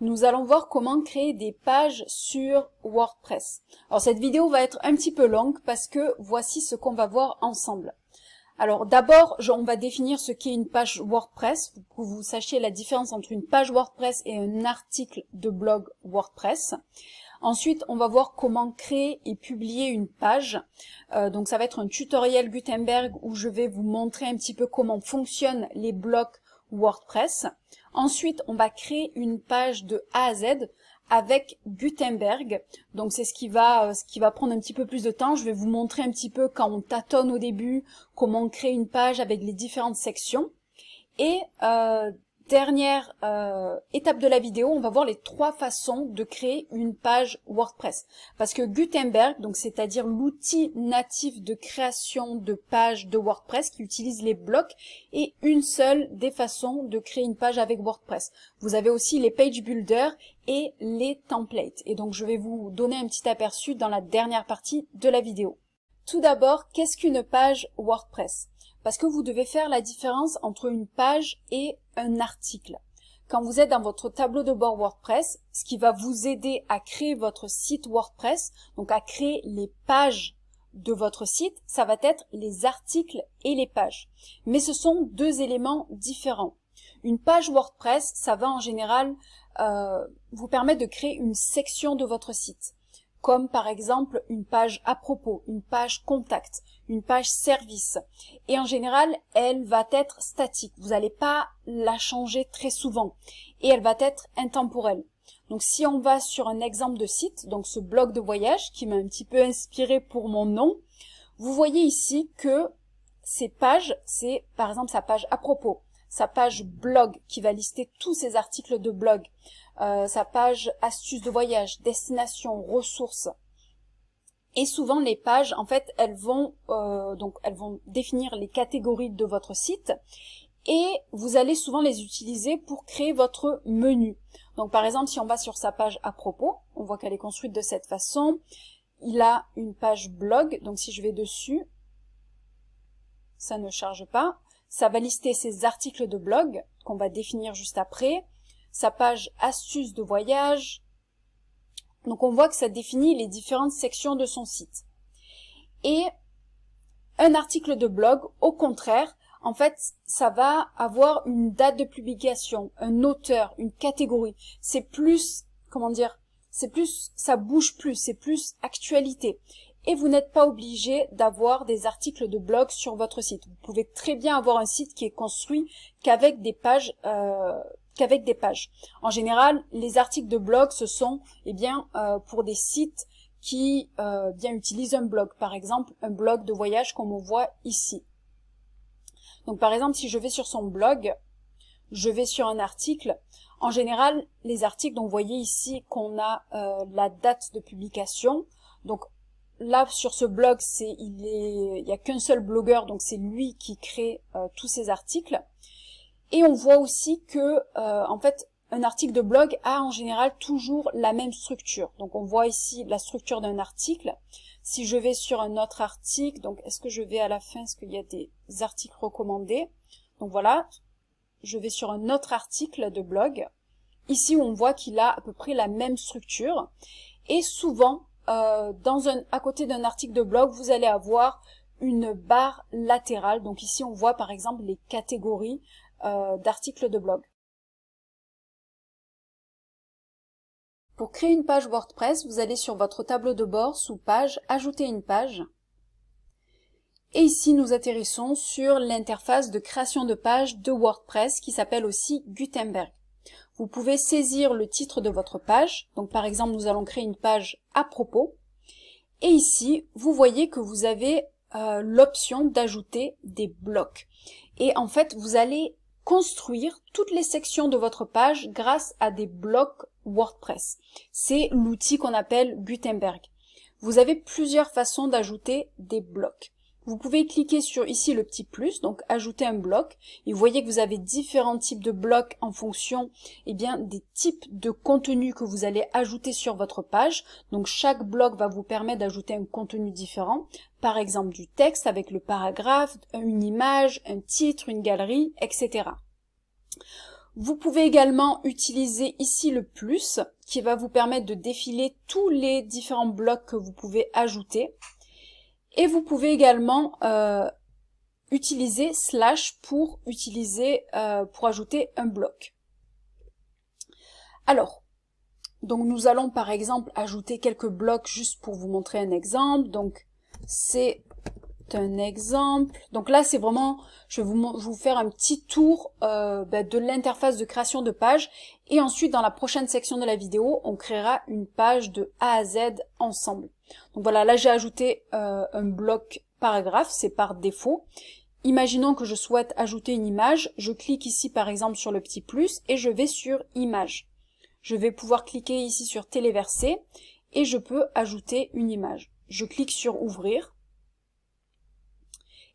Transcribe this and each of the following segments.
nous allons voir comment créer des pages sur WordPress. Alors cette vidéo va être un petit peu longue parce que voici ce qu'on va voir ensemble. Alors d'abord, on va définir ce qu'est une page WordPress pour que vous sachiez la différence entre une page WordPress et un article de blog WordPress. Ensuite, on va voir comment créer et publier une page. Euh, donc ça va être un tutoriel Gutenberg où je vais vous montrer un petit peu comment fonctionnent les blocs WordPress. Ensuite, on va créer une page de A à Z avec Gutenberg. Donc c'est ce qui va euh, ce qui va prendre un petit peu plus de temps. Je vais vous montrer un petit peu quand on tâtonne au début, comment on crée une page avec les différentes sections. Et euh, dernière euh, étape de la vidéo, on va voir les trois façons de créer une page WordPress. Parce que Gutenberg, donc c'est-à-dire l'outil natif de création de pages de WordPress qui utilise les blocs, est une seule des façons de créer une page avec WordPress. Vous avez aussi les page builders et les templates. Et donc je vais vous donner un petit aperçu dans la dernière partie de la vidéo. Tout d'abord, qu'est-ce qu'une page WordPress parce que vous devez faire la différence entre une page et un article. Quand vous êtes dans votre tableau de bord WordPress, ce qui va vous aider à créer votre site WordPress, donc à créer les pages de votre site, ça va être les articles et les pages. Mais ce sont deux éléments différents. Une page WordPress, ça va en général euh, vous permettre de créer une section de votre site comme par exemple une page à propos, une page contact, une page service. Et en général, elle va être statique. Vous n'allez pas la changer très souvent. Et elle va être intemporelle. Donc si on va sur un exemple de site, donc ce blog de voyage qui m'a un petit peu inspiré pour mon nom, vous voyez ici que ces pages, c'est par exemple sa page à propos, sa page blog qui va lister tous ses articles de blog, euh, sa page astuces de voyage, destination, ressources. Et souvent les pages, en fait, elles vont euh, donc elles vont définir les catégories de votre site et vous allez souvent les utiliser pour créer votre menu. Donc par exemple, si on va sur sa page à propos, on voit qu'elle est construite de cette façon. Il a une page blog, donc si je vais dessus, ça ne charge pas. Ça va lister ses articles de blog qu'on va définir juste après sa page astuces de voyage. Donc on voit que ça définit les différentes sections de son site. Et un article de blog, au contraire, en fait, ça va avoir une date de publication, un auteur, une catégorie. C'est plus, comment dire, c'est plus, ça bouge plus, c'est plus actualité. Et vous n'êtes pas obligé d'avoir des articles de blog sur votre site. Vous pouvez très bien avoir un site qui est construit qu'avec des pages euh, qu'avec des pages. En général, les articles de blog, ce sont eh bien, euh, pour des sites qui euh, bien utilisent un blog. Par exemple, un blog de voyage comme on voit ici. Donc par exemple, si je vais sur son blog, je vais sur un article. En général, les articles, dont vous voyez ici qu'on a euh, la date de publication. Donc là, sur ce blog, c'est il n'y il y a qu'un seul blogueur, donc c'est lui qui crée tous ces articles. Et on voit aussi que, euh, en fait, un article de blog a en général toujours la même structure. Donc on voit ici la structure d'un article. Si je vais sur un autre article, donc est-ce que je vais à la fin, est-ce qu'il y a des articles recommandés Donc voilà, je vais sur un autre article de blog. Ici, on voit qu'il a à peu près la même structure. Et souvent, euh, dans un, à côté d'un article de blog, vous allez avoir une barre latérale. Donc ici, on voit par exemple les catégories euh, d'articles de blog. Pour créer une page WordPress, vous allez sur votre tableau de bord sous Page, Ajouter une page. Et ici, nous atterrissons sur l'interface de création de page de WordPress qui s'appelle aussi Gutenberg. Vous pouvez saisir le titre de votre page. Donc, par exemple, nous allons créer une page à propos. Et ici, vous voyez que vous avez euh, l'option d'ajouter des blocs. Et en fait, vous allez construire toutes les sections de votre page grâce à des blocs WordPress. C'est l'outil qu'on appelle Gutenberg. Vous avez plusieurs façons d'ajouter des blocs vous pouvez cliquer sur ici le petit plus, donc ajouter un bloc. Et vous voyez que vous avez différents types de blocs en fonction eh bien, des types de contenus que vous allez ajouter sur votre page. Donc chaque bloc va vous permettre d'ajouter un contenu différent, par exemple du texte avec le paragraphe, une image, un titre, une galerie, etc. Vous pouvez également utiliser ici le plus qui va vous permettre de défiler tous les différents blocs que vous pouvez ajouter. Et vous pouvez également euh, utiliser slash pour utiliser euh, pour ajouter un bloc. Alors, donc nous allons par exemple ajouter quelques blocs juste pour vous montrer un exemple. Donc c'est un exemple. Donc là c'est vraiment, je vais vous, faire un petit tour euh, ben, de l'interface de création de page. Et ensuite dans la prochaine section de la vidéo, on créera une page de A à Z ensemble. Donc voilà, là j'ai ajouté euh, un bloc paragraphe, c'est par défaut. Imaginons que je souhaite ajouter une image, je clique ici par exemple sur le petit plus et je vais sur image. Je vais pouvoir cliquer ici sur téléverser et je peux ajouter une image. Je clique sur ouvrir.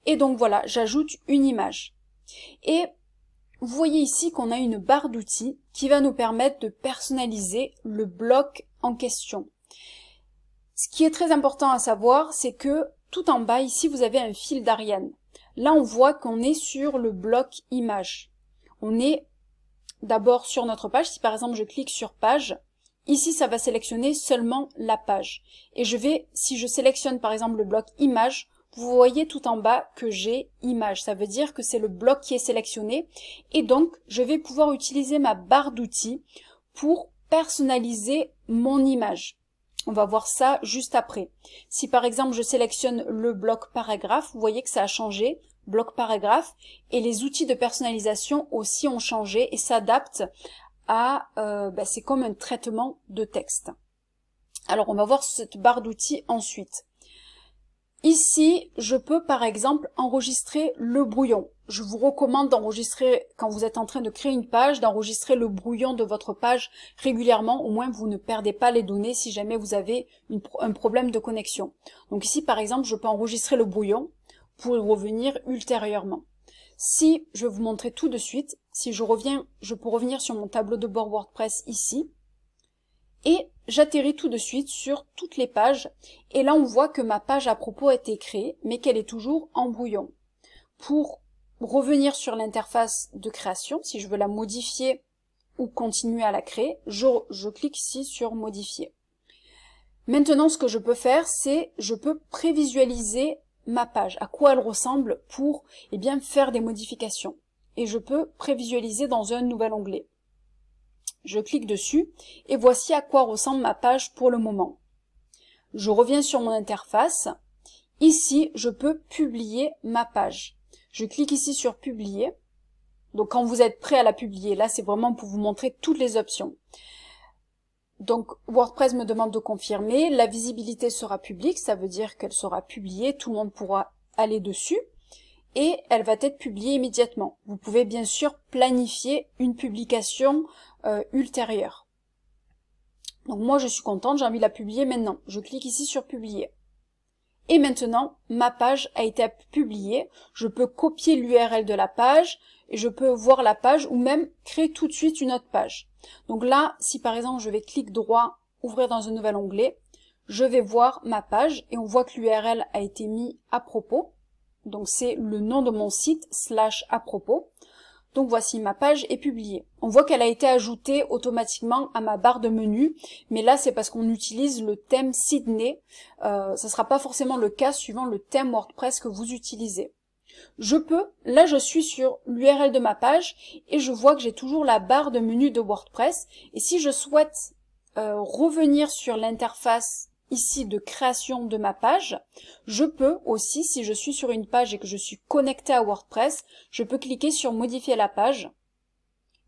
Et donc voilà, j'ajoute une image. Et vous voyez ici qu'on a une barre d'outils qui va nous permettre de personnaliser le bloc en question. Ce qui est très important à savoir, c'est que tout en bas, ici, vous avez un fil d'Ariane. Là, on voit qu'on est sur le bloc image. On est d'abord sur notre page. Si par exemple, je clique sur page, ici, ça va sélectionner seulement la page. Et je vais, si je sélectionne par exemple le bloc image, vous voyez tout en bas que j'ai image. Ça veut dire que c'est le bloc qui est sélectionné. Et donc, je vais pouvoir utiliser ma barre d'outils pour personnaliser mon image. On va voir ça juste après. Si par exemple je sélectionne le bloc paragraphe, vous voyez que ça a changé, bloc paragraphe, et les outils de personnalisation aussi ont changé et s'adaptent à, euh, bah, c'est comme un traitement de texte. Alors on va voir cette barre d'outils ensuite. Ici, je peux par exemple enregistrer le brouillon. Je vous recommande d'enregistrer, quand vous êtes en train de créer une page, d'enregistrer le brouillon de votre page régulièrement, au moins vous ne perdez pas les données si jamais vous avez un problème de connexion. Donc ici par exemple, je peux enregistrer le brouillon pour y revenir ultérieurement. Si je vais vous montrer tout de suite, si je reviens, je peux revenir sur mon tableau de bord WordPress ici, et j'atterris tout de suite sur toutes les pages et là on voit que ma page à propos a été créée mais qu'elle est toujours en brouillon. Pour revenir sur l'interface de création, si je veux la modifier ou continuer à la créer, je, clique ici sur modifier. Maintenant ce que je peux faire c'est je peux prévisualiser ma page, à quoi elle ressemble pour et eh bien, faire des modifications. Et je peux prévisualiser dans un nouvel onglet. Je clique dessus et voici à quoi ressemble ma page pour le moment. Je reviens sur mon interface. Ici, je peux publier ma page. Je clique ici sur publier. Donc quand vous êtes prêt à la publier, là c'est vraiment pour vous montrer toutes les options. Donc WordPress me demande de confirmer, la visibilité sera publique, ça veut dire qu'elle sera publiée, tout le monde pourra aller dessus et elle va être publiée immédiatement. Vous pouvez bien sûr planifier une publication euh, ultérieure. Donc moi je suis contente, j'ai envie de la publier maintenant. Je clique ici sur publier. Et maintenant, ma page a été publiée. Je peux copier l'URL de la page et je peux voir la page ou même créer tout de suite une autre page. Donc là, si par exemple je vais clic droit, ouvrir dans un nouvel onglet, je vais voir ma page et on voit que l'URL a été mis à propos. Donc c'est le nom de mon site slash à propos. Donc voici ma page est publiée. On voit qu'elle a été ajoutée automatiquement à ma barre de menu, mais là c'est parce qu'on utilise le thème Sydney. Euh, ça ne sera pas forcément le cas suivant le thème WordPress que vous utilisez. Je peux, là je suis sur l'URL de ma page et je vois que j'ai toujours la barre de menu de WordPress et si je souhaite euh, revenir sur l'interface ici de création de ma page. Je peux aussi, si je suis sur une page et que je suis connecté à WordPress, je peux cliquer sur modifier la page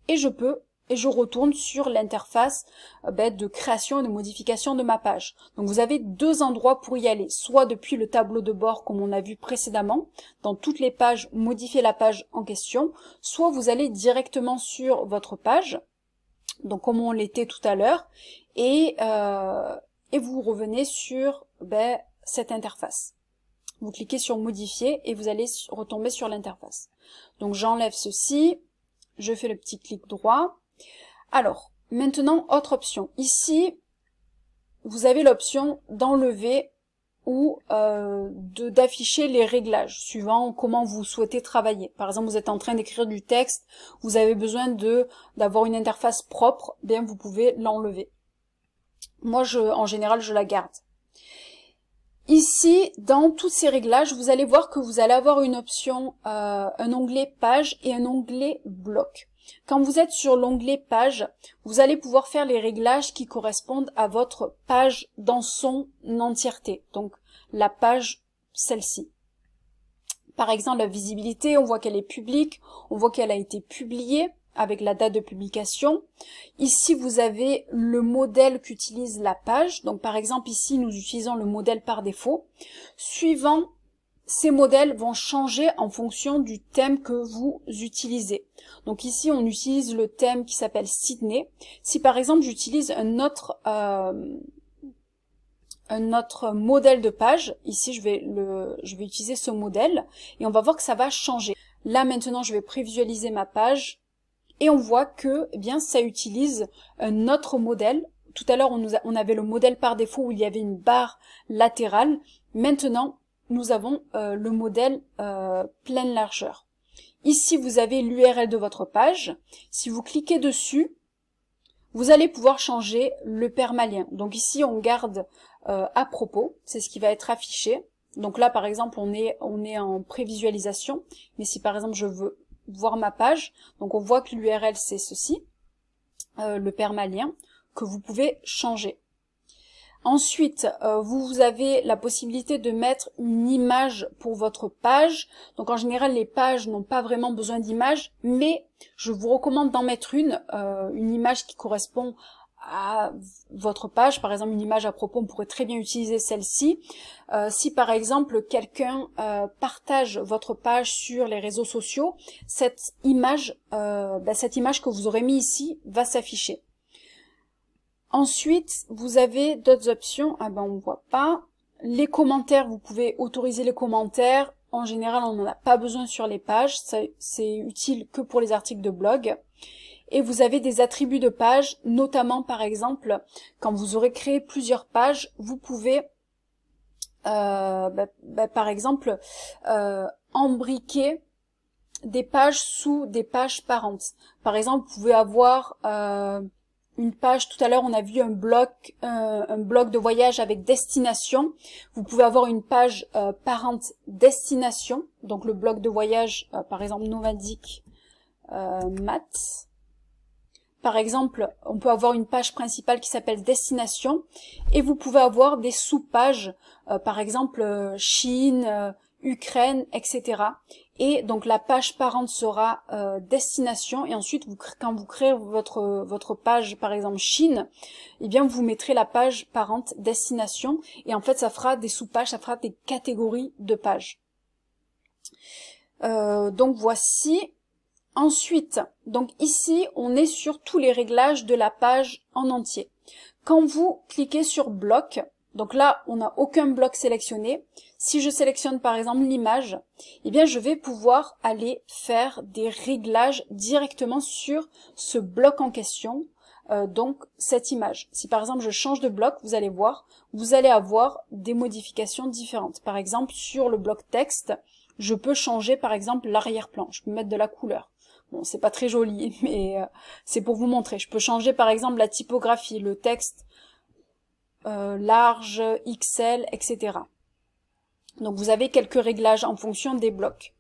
et je peux et je retourne sur l'interface euh, ben, de création et de modification de ma page. Donc vous avez deux endroits pour y aller, soit depuis le tableau de bord comme on a vu précédemment, dans toutes les pages, modifier la page en question, soit vous allez directement sur votre page, donc comme on l'était tout à l'heure, et, euh, et vous revenez sur ben, cette interface. Vous cliquez sur modifier et vous allez retomber sur l'interface. Donc j'enlève ceci, je fais le petit clic droit. Alors, maintenant, autre option. Ici, vous avez l'option d'enlever ou euh, d'afficher les réglages suivant comment vous souhaitez travailler. Par exemple, vous êtes en train d'écrire du texte, vous avez besoin de d'avoir une interface propre, bien vous pouvez l'enlever. Moi, je, en général, je la garde. Ici, dans tous ces réglages, vous allez voir que vous allez avoir une option, euh, un onglet page et un onglet bloc. Quand vous êtes sur l'onglet page, vous allez pouvoir faire les réglages qui correspondent à votre page dans son entièreté. Donc, la page, celle-ci. Par exemple, la visibilité, on voit qu'elle est publique, on voit qu'elle a été publiée avec la date de publication. Ici, vous avez le modèle qu'utilise la page. Donc, par exemple, ici, nous utilisons le modèle par défaut. Suivant, ces modèles vont changer en fonction du thème que vous utilisez. Donc ici, on utilise le thème qui s'appelle Sydney. Si par exemple, j'utilise un autre... Euh, un autre modèle de page, ici je vais, le, je vais utiliser ce modèle et on va voir que ça va changer. Là maintenant je vais prévisualiser ma page et on voit que eh bien ça utilise euh, notre modèle. Tout à l'heure, on, on, avait le modèle par défaut où il y avait une barre latérale. Maintenant, nous avons euh, le modèle euh, pleine largeur. Ici, vous avez l'URL de votre page. Si vous cliquez dessus, vous allez pouvoir changer le permalien. Donc ici, on garde à propos, c'est ce qui va être affiché. Donc là, par exemple, on est, on est en prévisualisation. Mais si par exemple, je veux voir ma page. Donc on voit que l'URL c'est ceci, euh, le permalien, que vous pouvez changer. Ensuite, euh, vous, vous, avez la possibilité de mettre une image pour votre page. Donc en général, les pages n'ont pas vraiment besoin d'image, mais je vous recommande d'en mettre une, euh, une image qui correspond à votre page, par exemple une image à propos, on pourrait très bien utiliser celle-ci. Euh, si par exemple quelqu'un euh, partage votre page sur les réseaux sociaux, cette image, euh, ben, cette image que vous aurez mis ici va s'afficher. Ensuite, vous avez d'autres options. Ah ben on voit pas. Les commentaires, vous pouvez autoriser les commentaires. En général, on n'en a pas besoin sur les pages. C'est utile que pour les articles de blog et vous avez des attributs de page, notamment par exemple, quand vous aurez créé plusieurs pages, vous pouvez, euh, bah, bah, par exemple, euh, embriquer des pages sous des pages parentes. Par exemple, vous pouvez avoir euh, une page, tout à l'heure on a vu un bloc, euh, un bloc de voyage avec destination. Vous pouvez avoir une page parente destination, donc le bloc de voyage, par exemple nomadique, Maths. Par exemple, on peut avoir une page principale qui s'appelle Destination et vous pouvez avoir des sous-pages, euh, par exemple euh, Chine, euh, Ukraine, etc. Et donc la page parente sera Destination et ensuite vous, quand vous créez votre, votre page, par exemple Chine, eh bien vous mettrez la page parente Destination et en fait ça fera des sous-pages, ça fera des catégories de pages. donc voici Ensuite, donc ici, on est sur tous les réglages de la page en entier. Quand vous cliquez sur bloc, donc là, on n'a aucun bloc sélectionné. Si je sélectionne par exemple l'image, eh bien je vais pouvoir aller faire des réglages directement sur ce bloc en question, euh, donc cette image. Si par exemple je change de bloc, vous allez voir, vous allez avoir des modifications différentes. Par exemple, sur le bloc texte, je peux changer par exemple l'arrière-plan, je peux mettre de la couleur. Bon, c'est pas très joli, mais euh, c'est pour vous montrer. Je peux changer par exemple la typographie, le texte euh, large, XL, etc. Donc vous avez quelques réglages en fonction des blocs.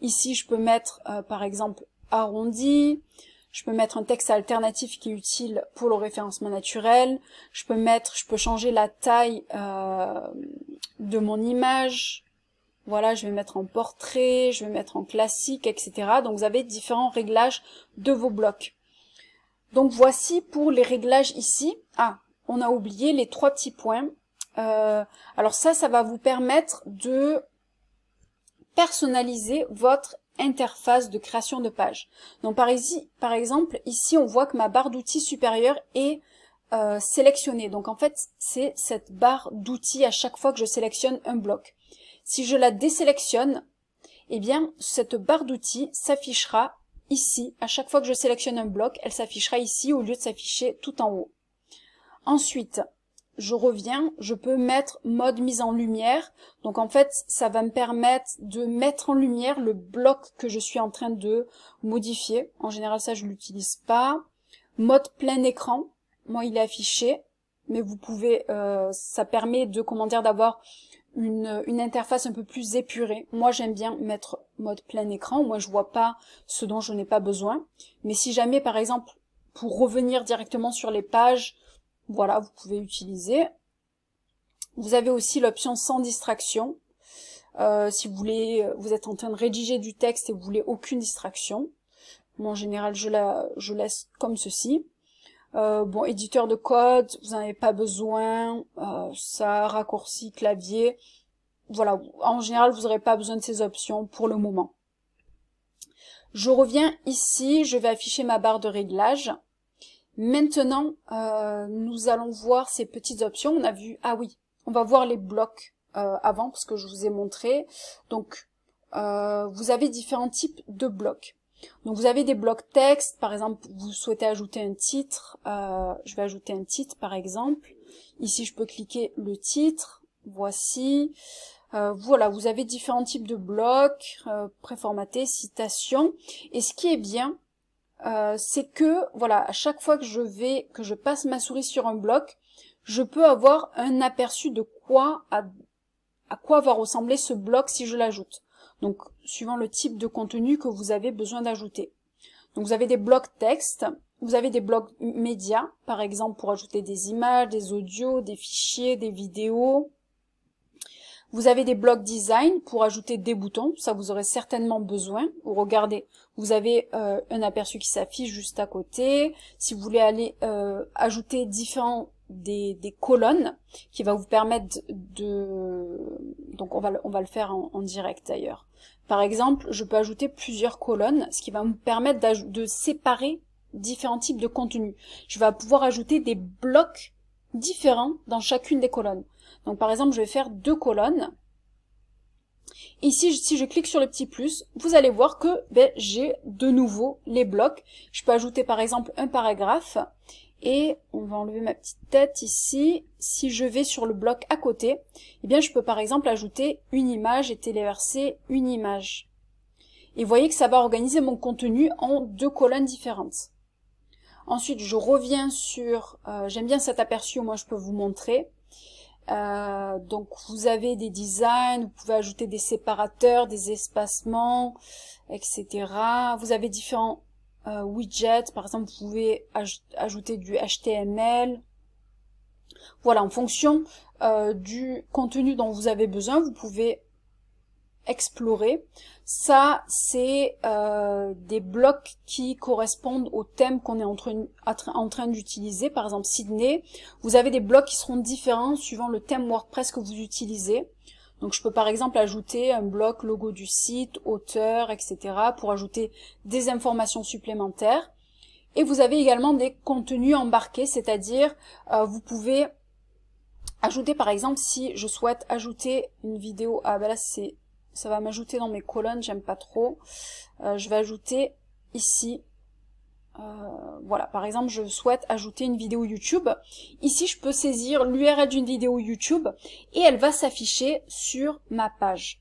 Ici, je peux mettre euh, par exemple arrondi, je peux mettre un texte alternatif qui est utile pour le référencement naturel. Je peux mettre, je peux changer la taille de mon image voilà, je vais mettre en portrait, je vais mettre en classique, etc. Donc vous avez différents réglages de vos blocs. Donc voici pour les réglages ici. Ah, on a oublié les trois petits points. Euh, alors ça, ça va vous permettre de personnaliser votre interface de création de page. Donc par, ici, par exemple, ici on voit que ma barre d'outils supérieure est euh, sélectionnée. Donc en fait, c'est cette barre d'outils à chaque fois que je sélectionne un bloc. Si je la désélectionne, eh bien, cette barre d'outils s'affichera ici. À chaque fois que je sélectionne un bloc, elle s'affichera ici au lieu de s'afficher tout en haut. Ensuite, je reviens, je peux mettre mode mise en lumière. Donc en fait, ça va me permettre de mettre en lumière le bloc que je suis en train de modifier. En général, ça, je l'utilise pas. Mode plein écran, moi, il est affiché. Mais vous pouvez, euh, ça permet de, comment dire, d'avoir une, interface un peu plus épurée. Moi, j'aime bien mettre mode plein écran. Moi, je vois pas ce dont je n'ai pas besoin. Mais si jamais, par exemple, pour revenir directement sur les pages, voilà, vous pouvez utiliser. Vous avez aussi l'option sans distraction. Euh, si vous voulez, vous êtes en train de rédiger du texte et vous voulez aucune distraction. Moi, en général, je la, je laisse comme ceci. Euh, bon, éditeur de code, vous n'en avez pas besoin, euh, ça, raccourci, clavier. Voilà, en général, vous n'aurez pas besoin de ces options pour le moment. Je reviens ici, je vais afficher ma barre de réglage. Maintenant, euh, nous allons voir ces petites options. On a vu, ah oui, on va voir les blocs avant, parce que je vous ai montré. Donc, vous avez différents types de blocs. Donc vous avez des blocs texte, par exemple, vous souhaitez ajouter un titre, euh, je vais ajouter un titre par exemple. Ici, je peux cliquer le titre, voici. Euh, voilà, vous avez différents types de blocs, euh, préformatés, citations. Et ce qui est bien, c'est que, voilà, à chaque fois que je vais, que je passe ma souris sur un bloc, je peux avoir un aperçu de quoi, à quoi va ressembler ce bloc si je l'ajoute donc suivant le type de contenu que vous avez besoin d'ajouter. Donc vous avez des blocs texte, vous avez des blocs médias, par exemple pour ajouter des images, des audios, des fichiers, des vidéos. Vous avez des blocs design pour ajouter des boutons, ça vous aurez certainement besoin. Ou regardez, vous avez euh, un aperçu qui s'affiche juste à côté. Si vous voulez aller euh, ajouter différents des, colonnes qui va vous permettre de... Donc on va, on va le faire en, direct d'ailleurs. Par exemple, je peux ajouter plusieurs colonnes, ce qui va me permettre de séparer différents types de contenus. Je vais pouvoir ajouter des blocs différents dans chacune des colonnes. Donc par exemple, je vais faire deux colonnes. Ici, si je clique sur le petit plus, vous allez voir que ben, j'ai de nouveau les blocs. Je peux ajouter par exemple un paragraphe et on va enlever ma petite tête ici. Si je vais sur le bloc à côté, eh bien je peux par exemple ajouter une image et téléverser une image. Et vous voyez que ça va organiser mon contenu en deux colonnes différentes. Ensuite, je reviens sur... Euh, j'aime bien cet aperçu, moi je peux vous montrer. Euh, donc vous avez des designs, vous pouvez ajouter des séparateurs, des espacements, etc. Vous avez différents euh, widget, par exemple, vous pouvez ajouter du HTML. Voilà, en fonction euh, du contenu dont vous avez besoin, vous pouvez explorer. Ça, c'est euh, des blocs qui correspondent au thème qu'on est en train, en train d'utiliser. Par exemple, Sydney, vous avez des blocs qui seront différents suivant le thème WordPress que vous utilisez. Donc je peux par exemple ajouter un bloc logo du site, auteur, etc. pour ajouter des informations supplémentaires. Et vous avez également des contenus embarqués, c'est-à-dire euh, vous pouvez ajouter par exemple si je souhaite ajouter une vidéo. Ah ben là c'est ça va m'ajouter dans mes colonnes, j'aime pas trop. Euh, je vais ajouter ici euh, voilà, par exemple, je souhaite ajouter une vidéo YouTube. Ici, je peux saisir l'URL d'une vidéo YouTube et elle va s'afficher sur ma page.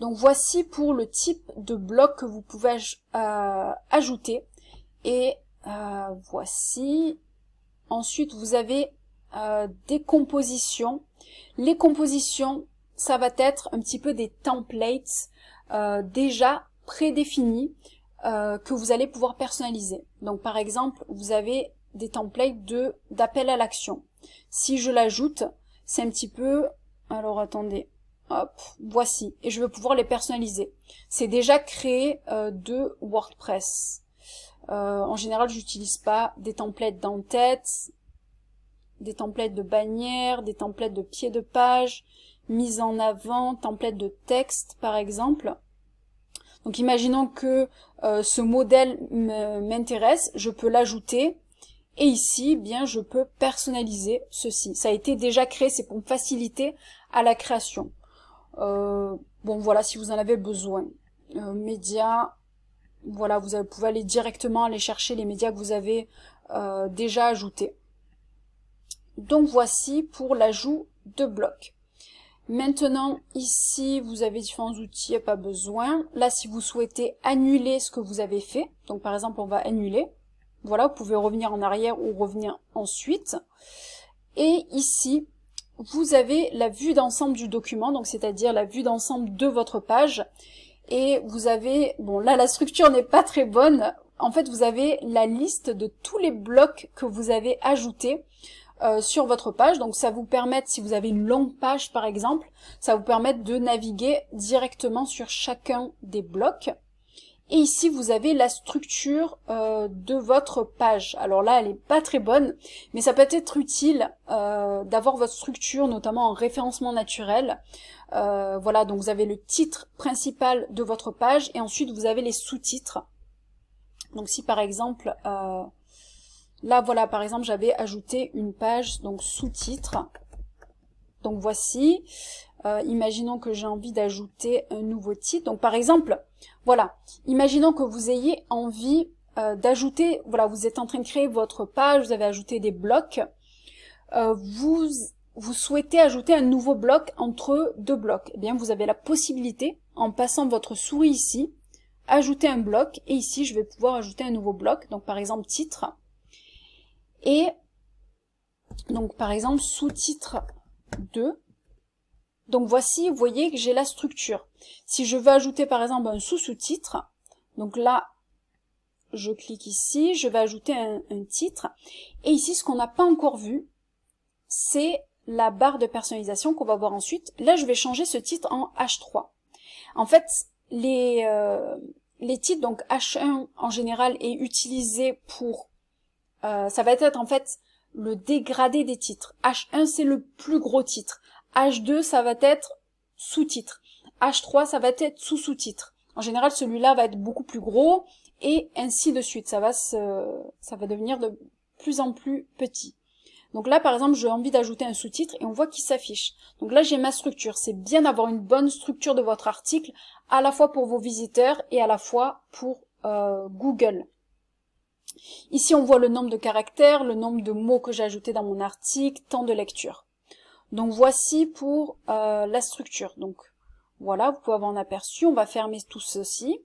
Donc voici pour le type de bloc que vous pouvez euh, ajouter. Et euh, voici. Ensuite, vous avez des compositions. Les compositions, ça va être un petit peu des templates déjà prédéfinis euh, que vous allez pouvoir personnaliser. Donc par exemple, vous avez des templates de d'appel à l'action. Si je l'ajoute, c'est un petit peu... Alors attendez, hop, voici. Et je vais pouvoir les personnaliser. C'est déjà créé euh, de WordPress. Euh, en général, j'utilise pas des templates d'entête, des templates de bannières, des templates de pied de page, mise en avant, templates de texte par exemple. Donc imaginons que euh, ce modèle m'intéresse, je peux l'ajouter. Et ici, eh bien, je peux personnaliser ceci. Ça a été déjà créé, c'est pour me faciliter à la création. Euh, bon, voilà, si vous en avez besoin. Euh, médias, voilà, vous pouvez aller directement aller chercher les médias que vous avez euh, déjà ajoutés. Donc voici pour l'ajout de blocs. Maintenant, ici, vous avez différents outils, il pas besoin. Là, si vous souhaitez annuler ce que vous avez fait, donc par exemple, on va annuler. Voilà, vous pouvez revenir en arrière ou revenir ensuite. Et ici, vous avez la vue d'ensemble du document, donc c'est-à-dire la vue d'ensemble de votre page. Et vous avez, bon là la structure n'est pas très bonne, en fait vous avez la liste de tous les blocs que vous avez ajoutés euh, sur votre page. Donc ça vous permet, si vous avez une longue page par exemple, ça vous permet de naviguer directement sur chacun des blocs. Et ici, vous avez la structure euh, de votre page. Alors là, elle n'est pas très bonne, mais ça peut être utile euh, d'avoir votre structure, notamment en référencement naturel. voilà, donc vous avez le titre principal de votre page, et ensuite vous avez les sous-titres. Donc si par exemple, Là, voilà, par exemple, j'avais ajouté une page, donc sous-titre. Donc voici, euh, imaginons que j'ai envie d'ajouter un nouveau titre. Donc par exemple, voilà, imaginons que vous ayez envie euh, d'ajouter, voilà, vous êtes en train de créer votre page, vous avez ajouté des blocs. Euh, vous, vous souhaitez ajouter un nouveau bloc entre deux blocs. Eh bien, vous avez la possibilité, en passant votre souris ici, ajouter un bloc. Et ici, je vais pouvoir ajouter un nouveau bloc. Donc par exemple, titre. Et donc par exemple sous-titre 2. Donc voici, vous voyez que j'ai la structure. Si je veux ajouter par exemple un sous-sous-titre, donc là, je clique ici, je vais ajouter un, titre. Et ici, ce qu'on n'a pas encore vu, c'est la barre de personnalisation qu'on va voir ensuite. Là, je vais changer ce titre en H3. En fait, les, euh, les titres, donc H1 en général, est utilisé pour euh, ça va être en fait le dégradé des titres. H1, c'est le plus gros titre. H2, ça va être sous-titre. H3, ça va être sous-sous-titre. En général, celui-là va être beaucoup plus gros et ainsi de suite. Ça va se, ça va devenir de plus en plus petit. Donc là, par exemple, j'ai envie d'ajouter un sous-titre et on voit qu'il s'affiche. Donc là, j'ai ma structure. C'est bien d'avoir une bonne structure de votre article, à la fois pour vos visiteurs et à la fois pour euh, Google. Ici, on voit le nombre de caractères, le nombre de mots que j'ai ajoutés dans mon article, temps de lecture. Donc voici pour euh, la structure. Donc voilà, vous pouvez avoir un aperçu. On va fermer tout ceci.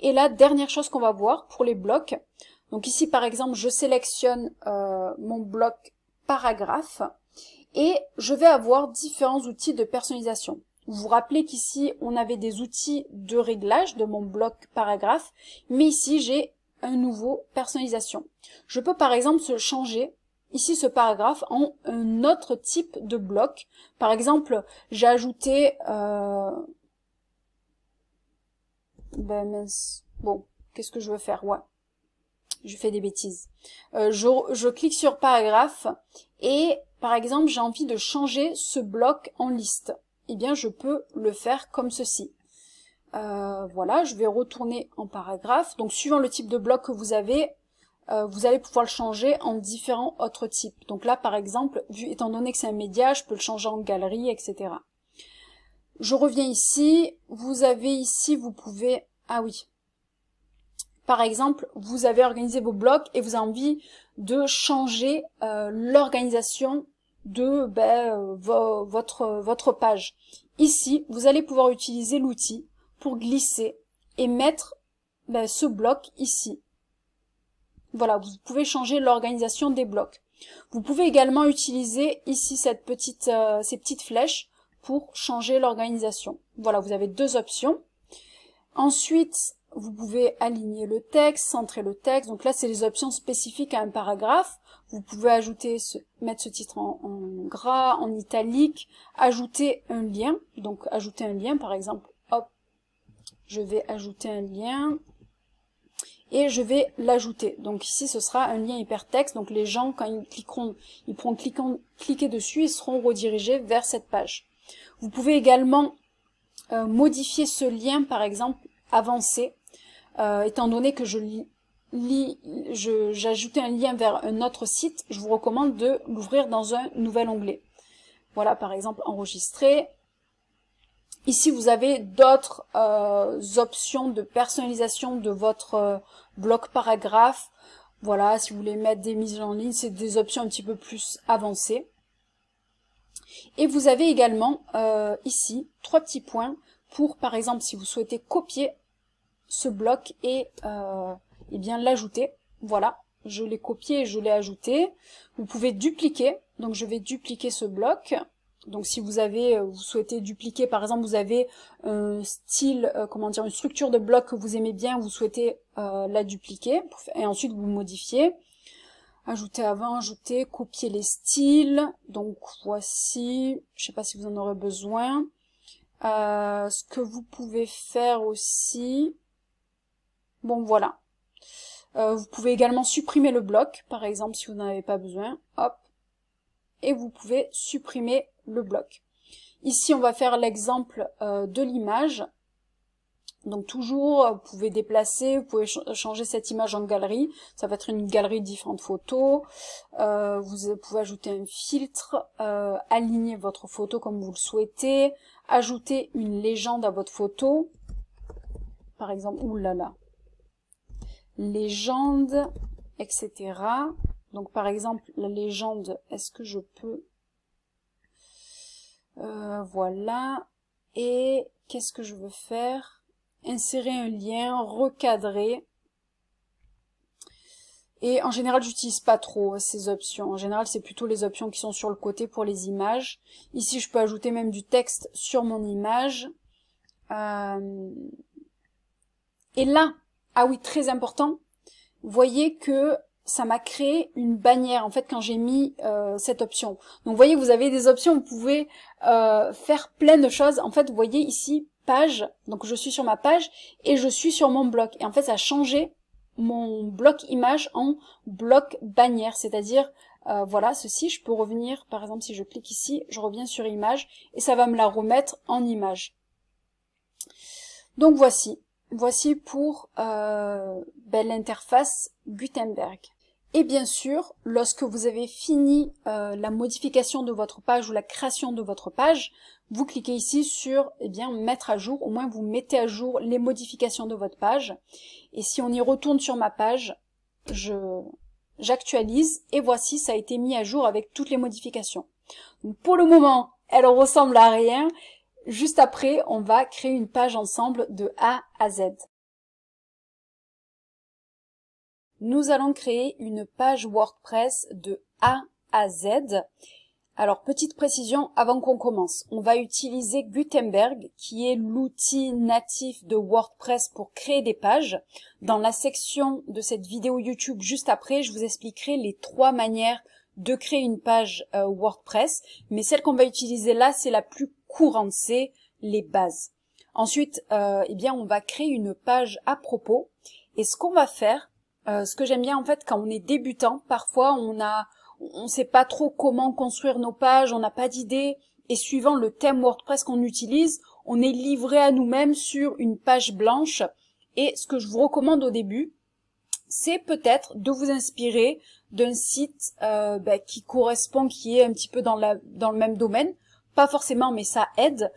Et la dernière chose qu'on va voir pour les blocs. Donc ici, par exemple, je sélectionne euh, mon bloc paragraphe et je vais avoir différents outils de personnalisation. Vous vous rappelez qu'ici, on avait des outils de réglage de mon bloc paragraphe, mais ici, j'ai un nouveau personnalisation. Je peux par exemple se changer ici ce paragraphe en un autre type de bloc. Par exemple, j'ai ajouté... Euh, ben, bon, qu'est-ce que je veux faire Ouais, je fais des bêtises. Euh, je, je clique sur paragraphe et par exemple, j'ai envie de changer ce bloc en liste. Eh bien, je peux le faire comme ceci. Euh, voilà, je vais retourner en paragraphe. Donc suivant le type de bloc que vous avez, euh, vous allez pouvoir le changer en différents autres types. Donc là, par exemple, vu, étant donné que c'est un média, je peux le changer en galerie, etc. Je reviens ici. Vous avez ici, vous pouvez... Ah oui. Par exemple, vous avez organisé vos blocs et vous avez envie de changer euh, l'organisation de ben, votre, votre page. Ici, vous allez pouvoir utiliser l'outil pour glisser et mettre ben, ce bloc ici. Voilà, vous pouvez changer l'organisation des blocs. Vous pouvez également utiliser ici cette petite, euh, ces petites flèches pour changer l'organisation. Voilà, vous avez deux options. Ensuite, vous pouvez aligner le texte, centrer le texte. Donc là, c'est les options spécifiques à un paragraphe. Vous pouvez ajouter, mettre ce titre en, en gras, en italique, ajouter un lien. Donc, ajouter un lien, par exemple, je vais ajouter un lien et je vais l'ajouter. Donc ici, ce sera un lien hypertexte. Donc les gens, quand ils cliqueront, ils pourront cliquer dessus, ils seront redirigés vers cette page. Vous pouvez également euh, modifier ce lien, par exemple, avancé. Euh, étant donné que je lis, j'ajoutais un lien vers un autre site, je vous recommande de l'ouvrir dans un nouvel onglet. Voilà, par exemple, enregistrer. Ici, vous avez d'autres euh, options de personnalisation de votre euh, bloc paragraphe. Voilà, si vous voulez mettre des mises en ligne, c'est des options un petit peu plus avancées. Et vous avez également euh, ici trois petits points pour, par exemple, si vous souhaitez copier ce bloc et, et eh bien l'ajouter. Voilà, je l'ai copié et je l'ai ajouté. Vous pouvez dupliquer, donc je vais dupliquer ce bloc. Donc si vous avez, euh, vous souhaitez dupliquer, par exemple, vous avez un style, euh, comment dire, une structure de bloc que vous aimez bien, vous souhaitez euh, la dupliquer, et ensuite vous modifiez. Ajouter avant, ajouter, copier les styles. Donc voici, je ne sais pas si vous en aurez besoin. ce que vous pouvez faire aussi, bon voilà. vous pouvez également supprimer le bloc, par exemple, si vous n'en avez pas besoin. Hop, et vous pouvez supprimer le bloc. Ici, on va faire l'exemple euh, de l'image. Donc toujours, vous pouvez déplacer, vous pouvez changer cette image en galerie. Ça va être une galerie de différentes photos. Euh, vous pouvez ajouter un filtre, euh, aligner votre photo comme vous le souhaitez, ajouter une légende à votre photo. Par exemple, oulala, légende, etc. Donc par exemple, la légende, est-ce que je peux euh, voilà. Et qu'est-ce que je veux faire Insérer un lien, recadrer. Et en général, j'utilise pas trop ces options. En général, c'est plutôt les options qui sont sur le côté pour les images. Ici, je peux ajouter même du texte sur mon image. Euh, et là, ah oui, très important, vous voyez que ça m'a créé une bannière en fait quand j'ai mis euh, cette option. Donc vous voyez, vous avez des options, vous pouvez euh, faire plein de choses. En fait, vous voyez ici page, donc je suis sur ma page et je suis sur mon bloc. Et en fait, ça a changé mon bloc image en bloc bannière, c'est-à-dire euh, voilà, ceci, je peux revenir, par exemple, si je clique ici, je reviens sur image et ça va me la remettre en image. Donc voici, voici pour euh, ben, interface Gutenberg. Et bien sûr, lorsque vous avez fini euh, la modification de votre page ou la création de votre page, vous cliquez ici sur eh bien, mettre à jour, au moins vous mettez à jour les modifications de votre page. Et si on y retourne sur ma page, je j'actualise et voici ça a été mis à jour avec toutes les modifications. pour le moment, elle ressemble à rien. Juste après, on va créer une page ensemble de A à Z. Nous allons créer une page WordPress de A à Z. Alors, petite précision avant qu'on commence. On va utiliser Gutenberg, qui est l'outil natif de WordPress pour créer des pages. Dans la section de cette vidéo YouTube juste après, je vous expliquerai les trois manières de créer une page euh, WordPress. Mais celle qu'on va utiliser là, c'est la plus courante, c'est les bases. Ensuite, euh, eh bien, on va créer une page à propos. Et ce qu'on va faire, euh, ce que j'aime bien en fait quand on est débutant, parfois on a on ne sait pas trop comment construire nos pages, on n'a pas d'idée, et suivant le thème WordPress qu'on utilise, on est livré à nous-mêmes sur une page blanche. Et ce que je vous recommande au début, c'est peut-être de vous inspirer d'un site euh, ben, qui correspond, qui est un petit peu dans, le même domaine, pas forcément, mais ça aide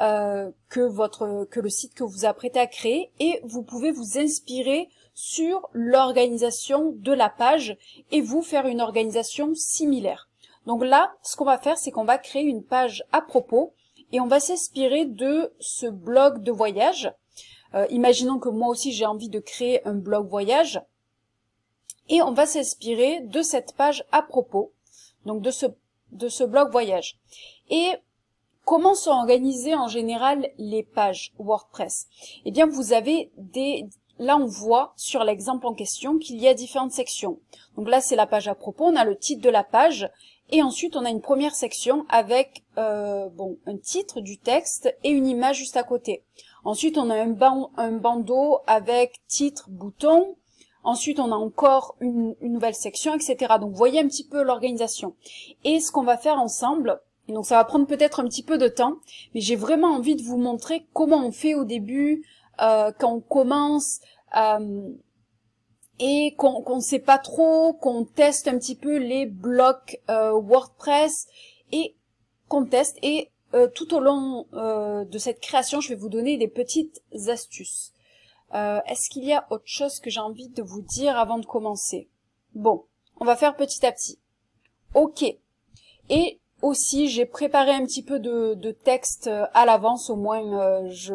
euh, que, votre, que le site que vous apprêtez à créer, et vous pouvez vous inspirer sur l'organisation de la page et vous faire une organisation similaire. Donc là, ce qu'on va faire, c'est qu'on va créer une page à propos et on va s'inspirer de ce blog de voyage. Euh, imaginons que moi aussi j'ai envie de créer un blog voyage. Et on va s'inspirer de cette page à propos, donc de ce, de ce blog voyage. Et comment sont organisées en général les pages WordPress Eh bien, vous avez des là, on voit sur l'exemple en question qu'il y a différentes sections. Donc là, c'est la page à propos, on a le titre de la page, et ensuite, on a une première section avec euh, bon, un titre du texte et une image juste à côté. Ensuite, on a un, bandeau avec titre, bouton. Ensuite, on a encore une, nouvelle section, etc. Donc, voyez un petit peu l'organisation. Et ce qu'on va faire ensemble, donc ça va prendre peut-être un petit peu de temps, mais j'ai vraiment envie de vous montrer comment on fait au début, euh, on commence euh, et qu'on ne sait pas trop, qu'on teste un petit peu les blocs euh, WordPress et qu'on teste. Et euh, tout au long de cette création, je vais vous donner des petites astuces. Est-ce qu'il y a autre chose que j'ai envie de vous dire avant de commencer Bon, on va faire petit à petit. Ok. Et aussi, j'ai préparé un petit peu de, texte euh, à l'avance, au moins euh, je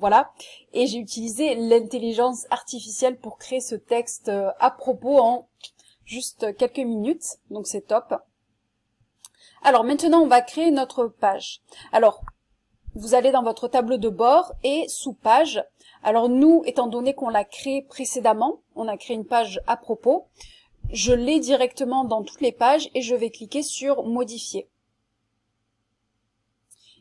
voilà, et j'ai utilisé l'intelligence artificielle pour créer ce texte euh, à propos en juste quelques minutes, donc c'est top. Alors maintenant, on va créer notre page. Alors, vous allez dans votre tableau de bord et sous page. Alors nous, étant donné qu'on l'a créé précédemment, on a créé une page à propos, je l'ai directement dans toutes les pages et je vais cliquer sur modifier.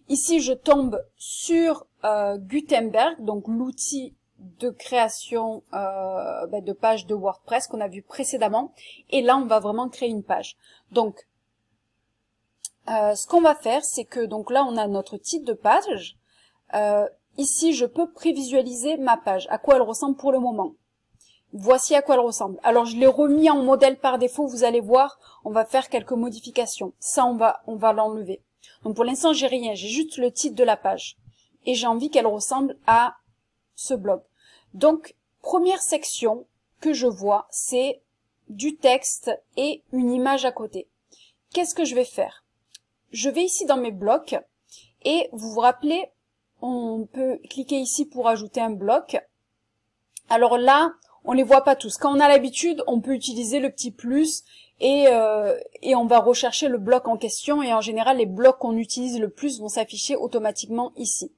Ici, je tombe sur euh, Gutenberg, donc l'outil de création euh, ben, de pages de WordPress qu'on a vu précédemment. Et là, on va vraiment créer une page. Donc, euh, ce qu'on va faire, c'est que donc là, on a notre titre de page. ici, je peux prévisualiser ma page, à quoi elle ressemble pour le moment. Voici à quoi elle ressemble. Alors je l'ai remis en modèle par défaut, vous allez voir, on va faire quelques modifications. Ça, on va, on va l'enlever. Donc pour l'instant, j'ai rien, j'ai juste le titre de la page. Et j'ai envie qu'elle ressemble à ce blog. Donc, première section que je vois, c'est du texte et une image à côté. Qu'est-ce que je vais faire Je vais ici dans mes blocs et vous vous rappelez, on peut cliquer ici pour ajouter un bloc. Alors là, on les voit pas tous. Quand on a l'habitude, on peut utiliser le petit plus euh, et, on va rechercher le bloc en question et en général les blocs qu'on utilise le plus vont s'afficher automatiquement ici.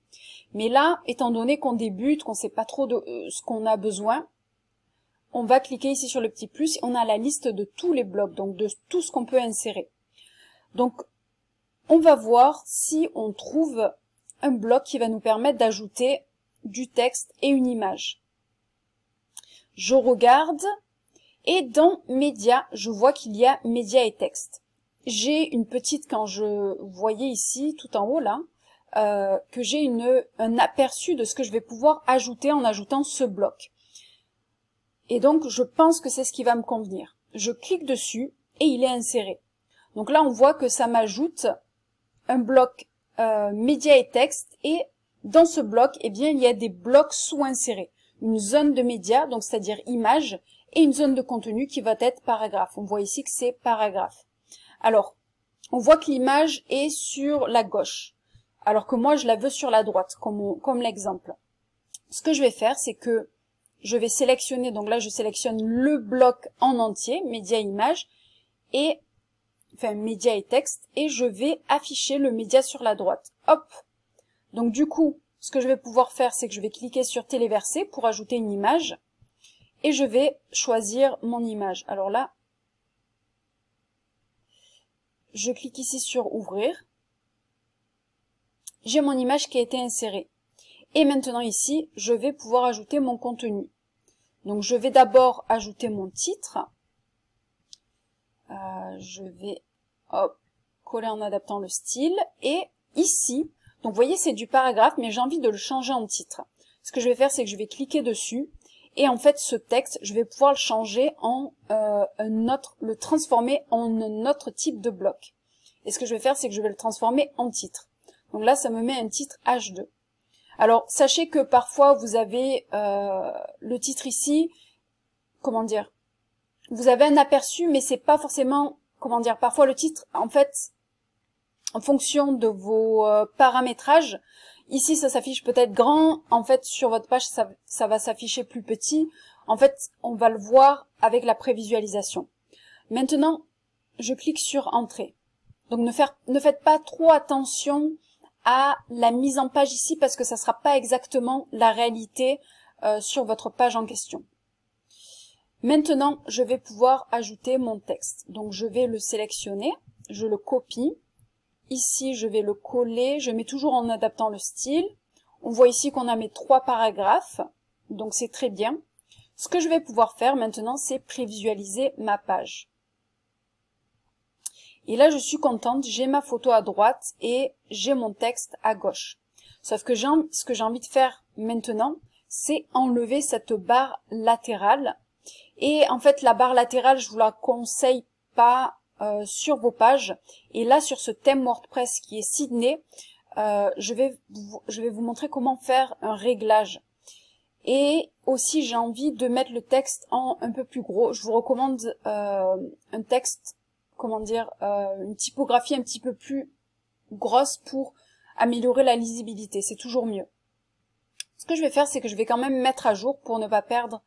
Mais là, étant donné qu'on débute, qu'on sait pas trop de euh, ce qu'on a besoin, on va cliquer ici sur le petit plus et on a la liste de tous les blocs, donc de tout ce qu'on peut insérer. Donc, on va voir si on trouve un bloc qui va nous permettre d'ajouter du texte et une image je regarde et dans Média, je vois qu'il y a Média et texte. J'ai une petite, quand je voyais ici, tout en haut là, euh, que j'ai un aperçu de ce que je vais pouvoir ajouter en ajoutant ce bloc. Et donc, je pense que c'est ce qui va me convenir. Je clique dessus et il est inséré. Donc là, on voit que ça m'ajoute un bloc euh, Média et texte et dans ce bloc, eh bien, il y a des blocs sous-insérés une zone de média, donc c'est-à-dire image, et une zone de contenu qui va être paragraphe. On voit ici que c'est paragraphe. Alors, on voit que l'image est sur la gauche, alors que moi je la veux sur la droite, comme, comme l'exemple. Ce que je vais faire, c'est que je vais sélectionner, donc là je sélectionne le bloc en entier, média image, et enfin média et texte, et je vais afficher le média sur la droite. Hop Donc du coup, ce que je vais pouvoir faire, c'est que je vais cliquer sur téléverser pour ajouter une image et je vais choisir mon image. Alors là, je clique ici sur ouvrir. J'ai mon image qui a été insérée. Et maintenant ici, je vais pouvoir ajouter mon contenu. Donc je vais d'abord ajouter mon titre. Euh, je vais hop, coller en adaptant le style. Et ici, donc vous voyez, c'est du paragraphe, mais j'ai envie de le changer en titre. Ce que je vais faire, c'est que je vais cliquer dessus. Et en fait, ce texte, je vais pouvoir le changer en euh, un autre, le transformer en un autre type de bloc. Et ce que je vais faire, c'est que je vais le transformer en titre. Donc là, ça me met un titre H2. Alors, sachez que parfois, vous avez euh, le titre ici, comment dire, vous avez un aperçu, mais c'est pas forcément, comment dire, parfois le titre, en fait, en fonction de vos euh, paramétrages. Ici, ça s'affiche peut-être grand. En fait, sur votre page, ça, va s'afficher plus petit. En fait, on va le voir avec la prévisualisation. Maintenant, je clique sur Entrée. Donc, ne, ne faites pas trop attention à la mise en page ici parce que ça ne sera pas exactement la réalité euh, sur votre page en question. Maintenant, je vais pouvoir ajouter mon texte. Donc, je vais le sélectionner, je le copie, Ici, je vais le coller. Je mets toujours en adaptant le style. On voit ici qu'on a mes trois paragraphes. Donc, c'est très bien. Ce que je vais pouvoir faire maintenant, c'est prévisualiser ma page. Et là, je suis contente, j'ai ma photo à droite et j'ai mon texte à gauche. Sauf que ce que j'ai envie de faire maintenant, c'est enlever cette barre latérale. Et en fait, la barre latérale, je vous la conseille pas euh, sur vos pages. Et là, sur ce thème WordPress qui est Sydney, euh, je, vais vous, je vais vous montrer comment faire un réglage. Et aussi, j'ai envie de mettre le texte en un peu plus gros. Je vous recommande euh, un texte, comment dire, une typographie un petit peu plus grosse pour améliorer la lisibilité. C'est toujours mieux. Ce que je vais faire, c'est que je vais quand même mettre à jour pour ne pas perdre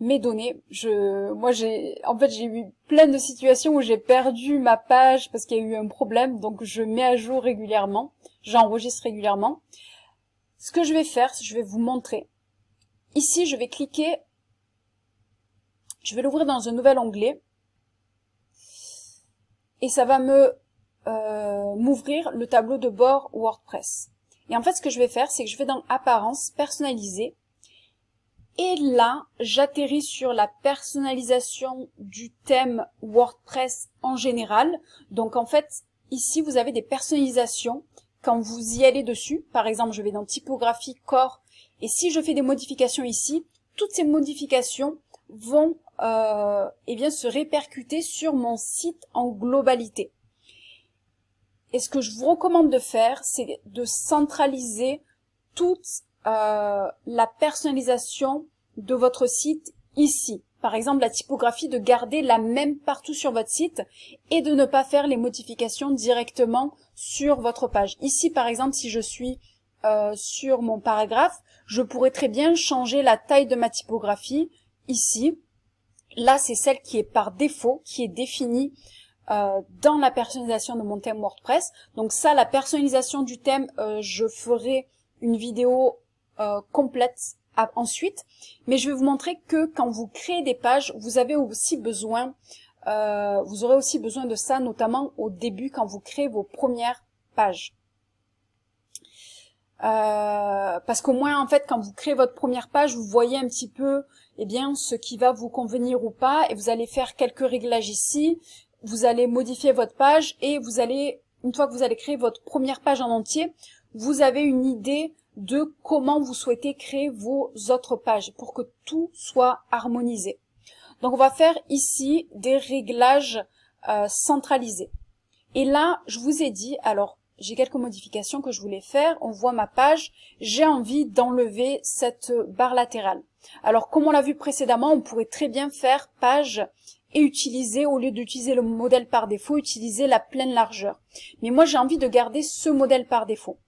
mes données. Je, moi, j'ai, en fait, j'ai eu plein de situations où j'ai perdu ma page parce qu'il y a eu un problème, donc je mets à jour régulièrement, j'enregistre régulièrement. Ce que je vais faire, je vais vous montrer. Ici, je vais cliquer, je vais l'ouvrir dans un nouvel onglet et ça va me euh, m'ouvrir le tableau de bord WordPress. Et en fait, ce que je vais faire, c'est que je vais dans Apparence, Personnaliser et là, j'atterris sur la personnalisation du thème WordPress en général. Donc en fait, ici, vous avez des personnalisations quand vous y allez dessus. Par exemple, je vais dans typographie, corps, et si je fais des modifications ici, toutes ces modifications vont euh, eh bien, se répercuter sur mon site en globalité. Et ce que je vous recommande de faire, c'est de centraliser toutes euh, la personnalisation de votre site ici. Par exemple, la typographie de garder la même partout sur votre site et de ne pas faire les modifications directement sur votre page. Ici, par exemple, si je suis euh, sur mon paragraphe, je pourrais très bien changer la taille de ma typographie ici. Là, c'est celle qui est par défaut, qui est définie euh, dans la personnalisation de mon thème WordPress. Donc ça, la personnalisation du thème, je ferai une vidéo euh, complète ensuite, mais je vais vous montrer que quand vous créez des pages, vous avez aussi besoin, euh, vous aurez aussi besoin de ça, notamment au début quand vous créez vos premières pages. Euh, parce qu'au moins en fait quand vous créez votre première page vous voyez un petit peu eh bien ce qui va vous convenir ou pas et vous allez faire quelques réglages ici vous allez modifier votre page et vous allez une fois que vous allez créer votre première page en entier vous avez une idée de comment vous souhaitez créer vos autres pages pour que tout soit harmonisé. Donc on va faire ici des réglages euh, centralisés. Et là, je vous ai dit, alors j'ai quelques modifications que je voulais faire, on voit ma page, j'ai envie d'enlever cette barre latérale. Alors comme on l'a vu précédemment, on pourrait très bien faire page et utiliser, au lieu d'utiliser le modèle par défaut, utiliser la pleine largeur. Mais moi j'ai envie de garder ce modèle par défaut.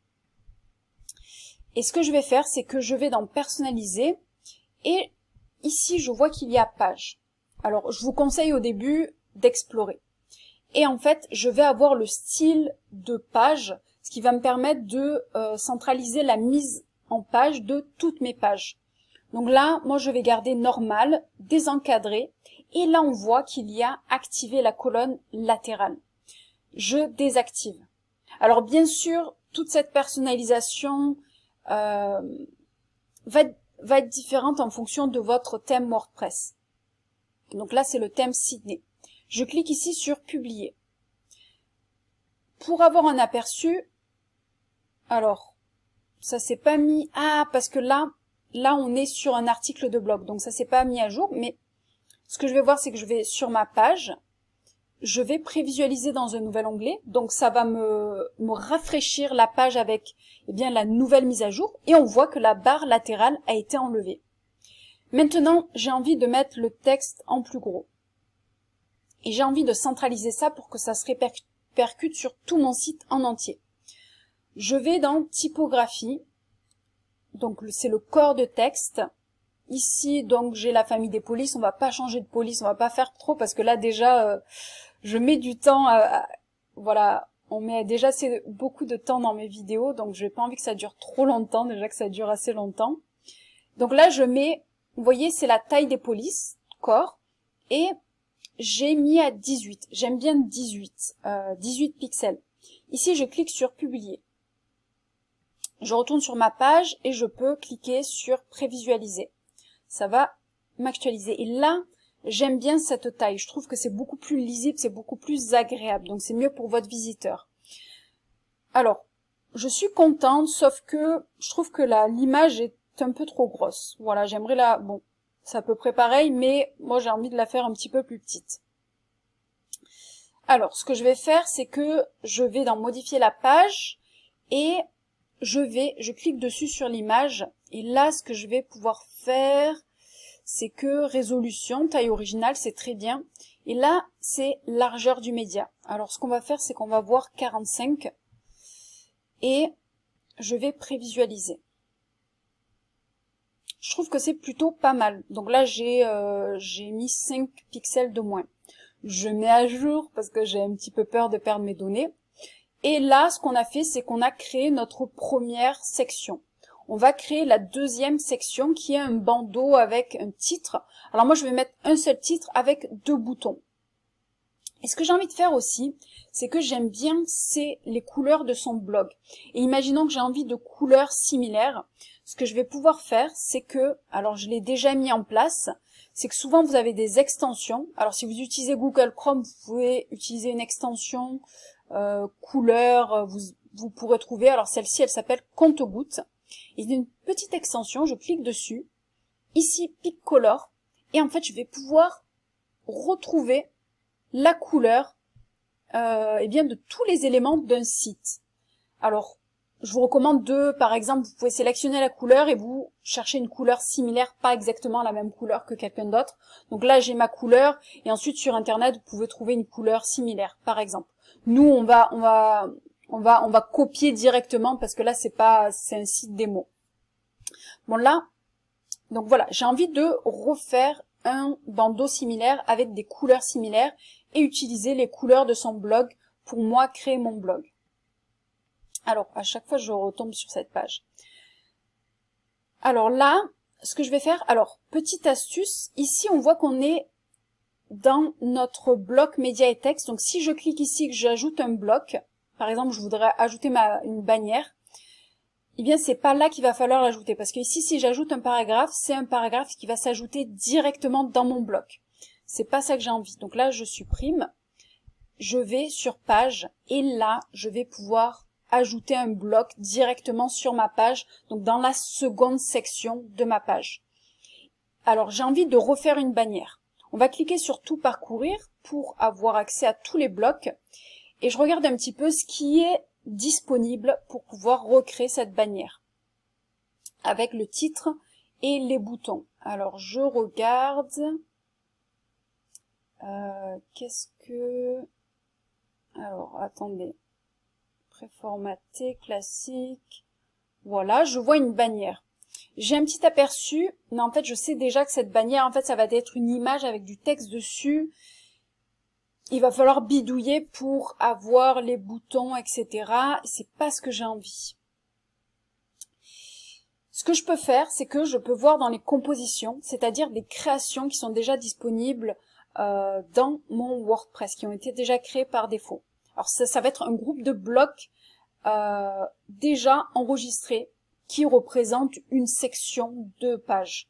Et ce que je vais faire, c'est que je vais dans personnaliser et ici, je vois qu'il y a page. Alors, je vous conseille au début d'explorer. Et en fait, je vais avoir le style de page, ce qui va me permettre de euh, centraliser la mise en page de toutes mes pages. Donc là, moi, je vais garder normal, désencadré, et là, on voit qu'il y a activé la colonne latérale. Je désactive. Alors, bien sûr, toute cette personnalisation, euh, va, va être différente en fonction de votre thème WordPress. Donc là, c'est le thème Sydney. Je clique ici sur Publier. Pour avoir un aperçu, alors, ça s'est pas mis... Ah, parce que là, là, on est sur un article de blog, donc ça s'est pas mis à jour, mais ce que je vais voir, c'est que je vais sur ma page, je vais prévisualiser dans un nouvel onglet. Donc ça va me, me rafraîchir la page avec eh bien la nouvelle mise à jour et on voit que la barre latérale a été enlevée. Maintenant, j'ai envie de mettre le texte en plus gros. Et j'ai envie de centraliser ça pour que ça se répercute sur tout mon site en entier. Je vais dans typographie. Donc c'est le corps de texte. Ici, donc j'ai la famille des polices. On va pas changer de police, on va pas faire trop parce que là déjà euh, je mets du temps à, voilà, on met déjà assez, beaucoup de temps dans mes vidéos, donc j'ai pas envie que ça dure trop longtemps, déjà que ça dure assez longtemps. Donc là, je mets, vous voyez, c'est la taille des polices, corps, et j'ai mis à 18. J'aime bien 18, euh, 18 pixels. Ici, je clique sur publier. Je retourne sur ma page et je peux cliquer sur prévisualiser. Ça va m'actualiser. Et là, J'aime bien cette taille, je trouve que c'est beaucoup plus lisible, c'est beaucoup plus agréable, donc c'est mieux pour votre visiteur. Alors, je suis contente, sauf que je trouve que l'image est un peu trop grosse. Voilà, j'aimerais la... Bon, c'est à peu près pareil, mais moi j'ai envie de la faire un petit peu plus petite. Alors, ce que je vais faire, c'est que je vais dans modifier la page et je vais, je clique dessus sur l'image et là, ce que je vais pouvoir faire, c'est que résolution, taille originale, c'est très bien. Et là, c'est largeur du média. Alors, ce qu'on va faire, c'est qu'on va voir 45 et je vais prévisualiser. Je trouve que c'est plutôt pas mal. Donc là, j'ai euh, mis 5 pixels de moins. Je mets à jour parce que j'ai un petit peu peur de perdre mes données. Et là, ce qu'on a fait, c'est qu'on a créé notre première section on va créer la deuxième section qui est un bandeau avec un titre. Alors moi, je vais mettre un seul titre avec deux boutons. Et ce que j'ai envie de faire aussi, c'est que j'aime bien c'est les couleurs de son blog. Et imaginons que j'ai envie de couleurs similaires. Ce que je vais pouvoir faire, c'est que, alors je l'ai déjà mis en place, c'est que souvent vous avez des extensions. Alors si vous utilisez Google Chrome, vous pouvez utiliser une extension euh, couleur, vous, vous pourrez trouver, alors celle-ci elle s'appelle compte-goutte. Il y a une petite extension, je clique dessus. Ici, pick color. Et en fait, je vais pouvoir retrouver la couleur euh, eh bien de tous les éléments d'un site. Alors, je vous recommande de, par exemple, vous pouvez sélectionner la couleur et vous cherchez une couleur similaire, pas exactement la même couleur que quelqu'un d'autre. Donc là, j'ai ma couleur et ensuite sur Internet, vous pouvez trouver une couleur similaire, par exemple. Nous, on va, on va, on va, on va copier directement parce que là, c'est pas, c'est un site démo. Bon, là, donc voilà, j'ai envie de refaire un bandeau similaire avec des couleurs similaires et utiliser les couleurs de son blog pour moi créer mon blog. Alors, à chaque fois, je retombe sur cette page. Alors là, ce que je vais faire, alors, petite astuce, ici, on voit qu'on est dans notre bloc média et texte. Donc, si je clique ici que j'ajoute un bloc, par exemple, je voudrais ajouter une bannière, eh bien, c'est pas là qu'il va falloir l'ajouter. Parce que ici, si j'ajoute un paragraphe, c'est un paragraphe qui va s'ajouter directement dans mon bloc. C'est pas ça que j'ai envie. Donc là, je supprime. Je vais sur page. Et là, je vais pouvoir ajouter un bloc directement sur ma page. Donc dans la seconde section de ma page. Alors, j'ai envie de refaire une bannière. On va cliquer sur tout parcourir pour avoir accès à tous les blocs et je regarde un petit peu ce qui est disponible pour pouvoir recréer cette bannière avec le titre et les boutons. Alors je regarde, euh, qu'est-ce que, alors attendez, préformaté, classique, voilà, je vois une bannière. J'ai un petit aperçu, mais en fait je sais déjà que cette bannière, en fait ça va être une image avec du texte dessus, il va falloir bidouiller pour avoir les boutons, etc. C'est pas ce que j'ai envie. Ce que je peux faire, c'est que je peux voir dans les compositions, c'est-à-dire des créations qui sont déjà disponibles euh, dans mon WordPress, qui ont été déjà créées par défaut. Alors ça, ça va être un groupe de blocs euh, déjà enregistrés qui représentent une section de page.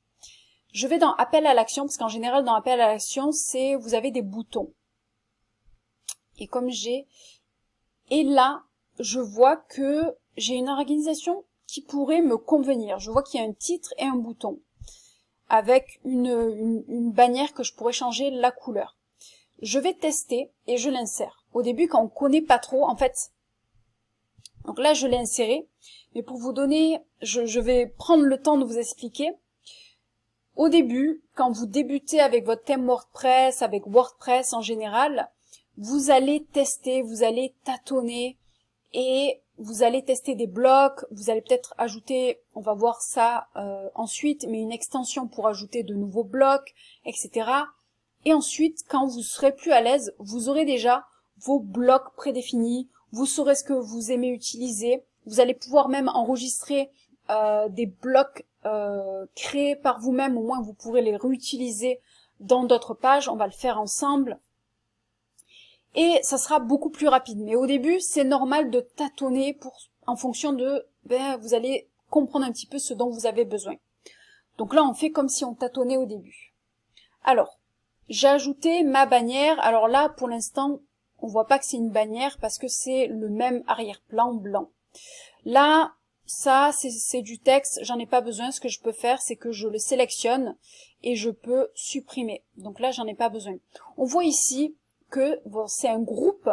Je vais dans appel à l'action, parce qu'en général dans appel à l'action, c'est vous avez des boutons et comme j'ai. Et là, je vois que j'ai une organisation qui pourrait me convenir. Je vois qu'il y a un titre et un bouton avec une, une, bannière que je pourrais changer la couleur. Je vais tester et je l'insère. Au début, quand on connaît pas trop, en fait, donc là, je l'ai inséré. Mais pour vous donner, je vais prendre le temps de vous expliquer. Au début, quand vous débutez avec votre thème WordPress, avec WordPress en général, vous allez tester, vous allez tâtonner et vous allez tester des blocs, vous allez peut-être ajouter, on va voir ça euh, ensuite, mais une extension pour ajouter de nouveaux blocs, etc. Et ensuite, quand vous serez plus à l'aise, vous aurez déjà vos blocs prédéfinis, vous saurez ce que vous aimez utiliser, vous allez pouvoir même enregistrer euh, des blocs euh, créés par vous-même, au moins vous pourrez les réutiliser dans d'autres pages, on va le faire ensemble et ça sera beaucoup plus rapide. Mais au début, c'est normal de tâtonner pour, en fonction de, ben, vous allez comprendre un petit peu ce dont vous avez besoin. Donc là, on fait comme si on tâtonnait au début. Alors, j'ai ajouté ma bannière. Alors là, pour l'instant, on voit pas que c'est une bannière parce que c'est le même arrière-plan blanc. Là, ça, c'est du texte, j'en ai pas besoin. Ce que je peux faire, c'est que je le sélectionne et je peux supprimer. Donc là, j'en ai pas besoin. On voit ici que c'est un groupe.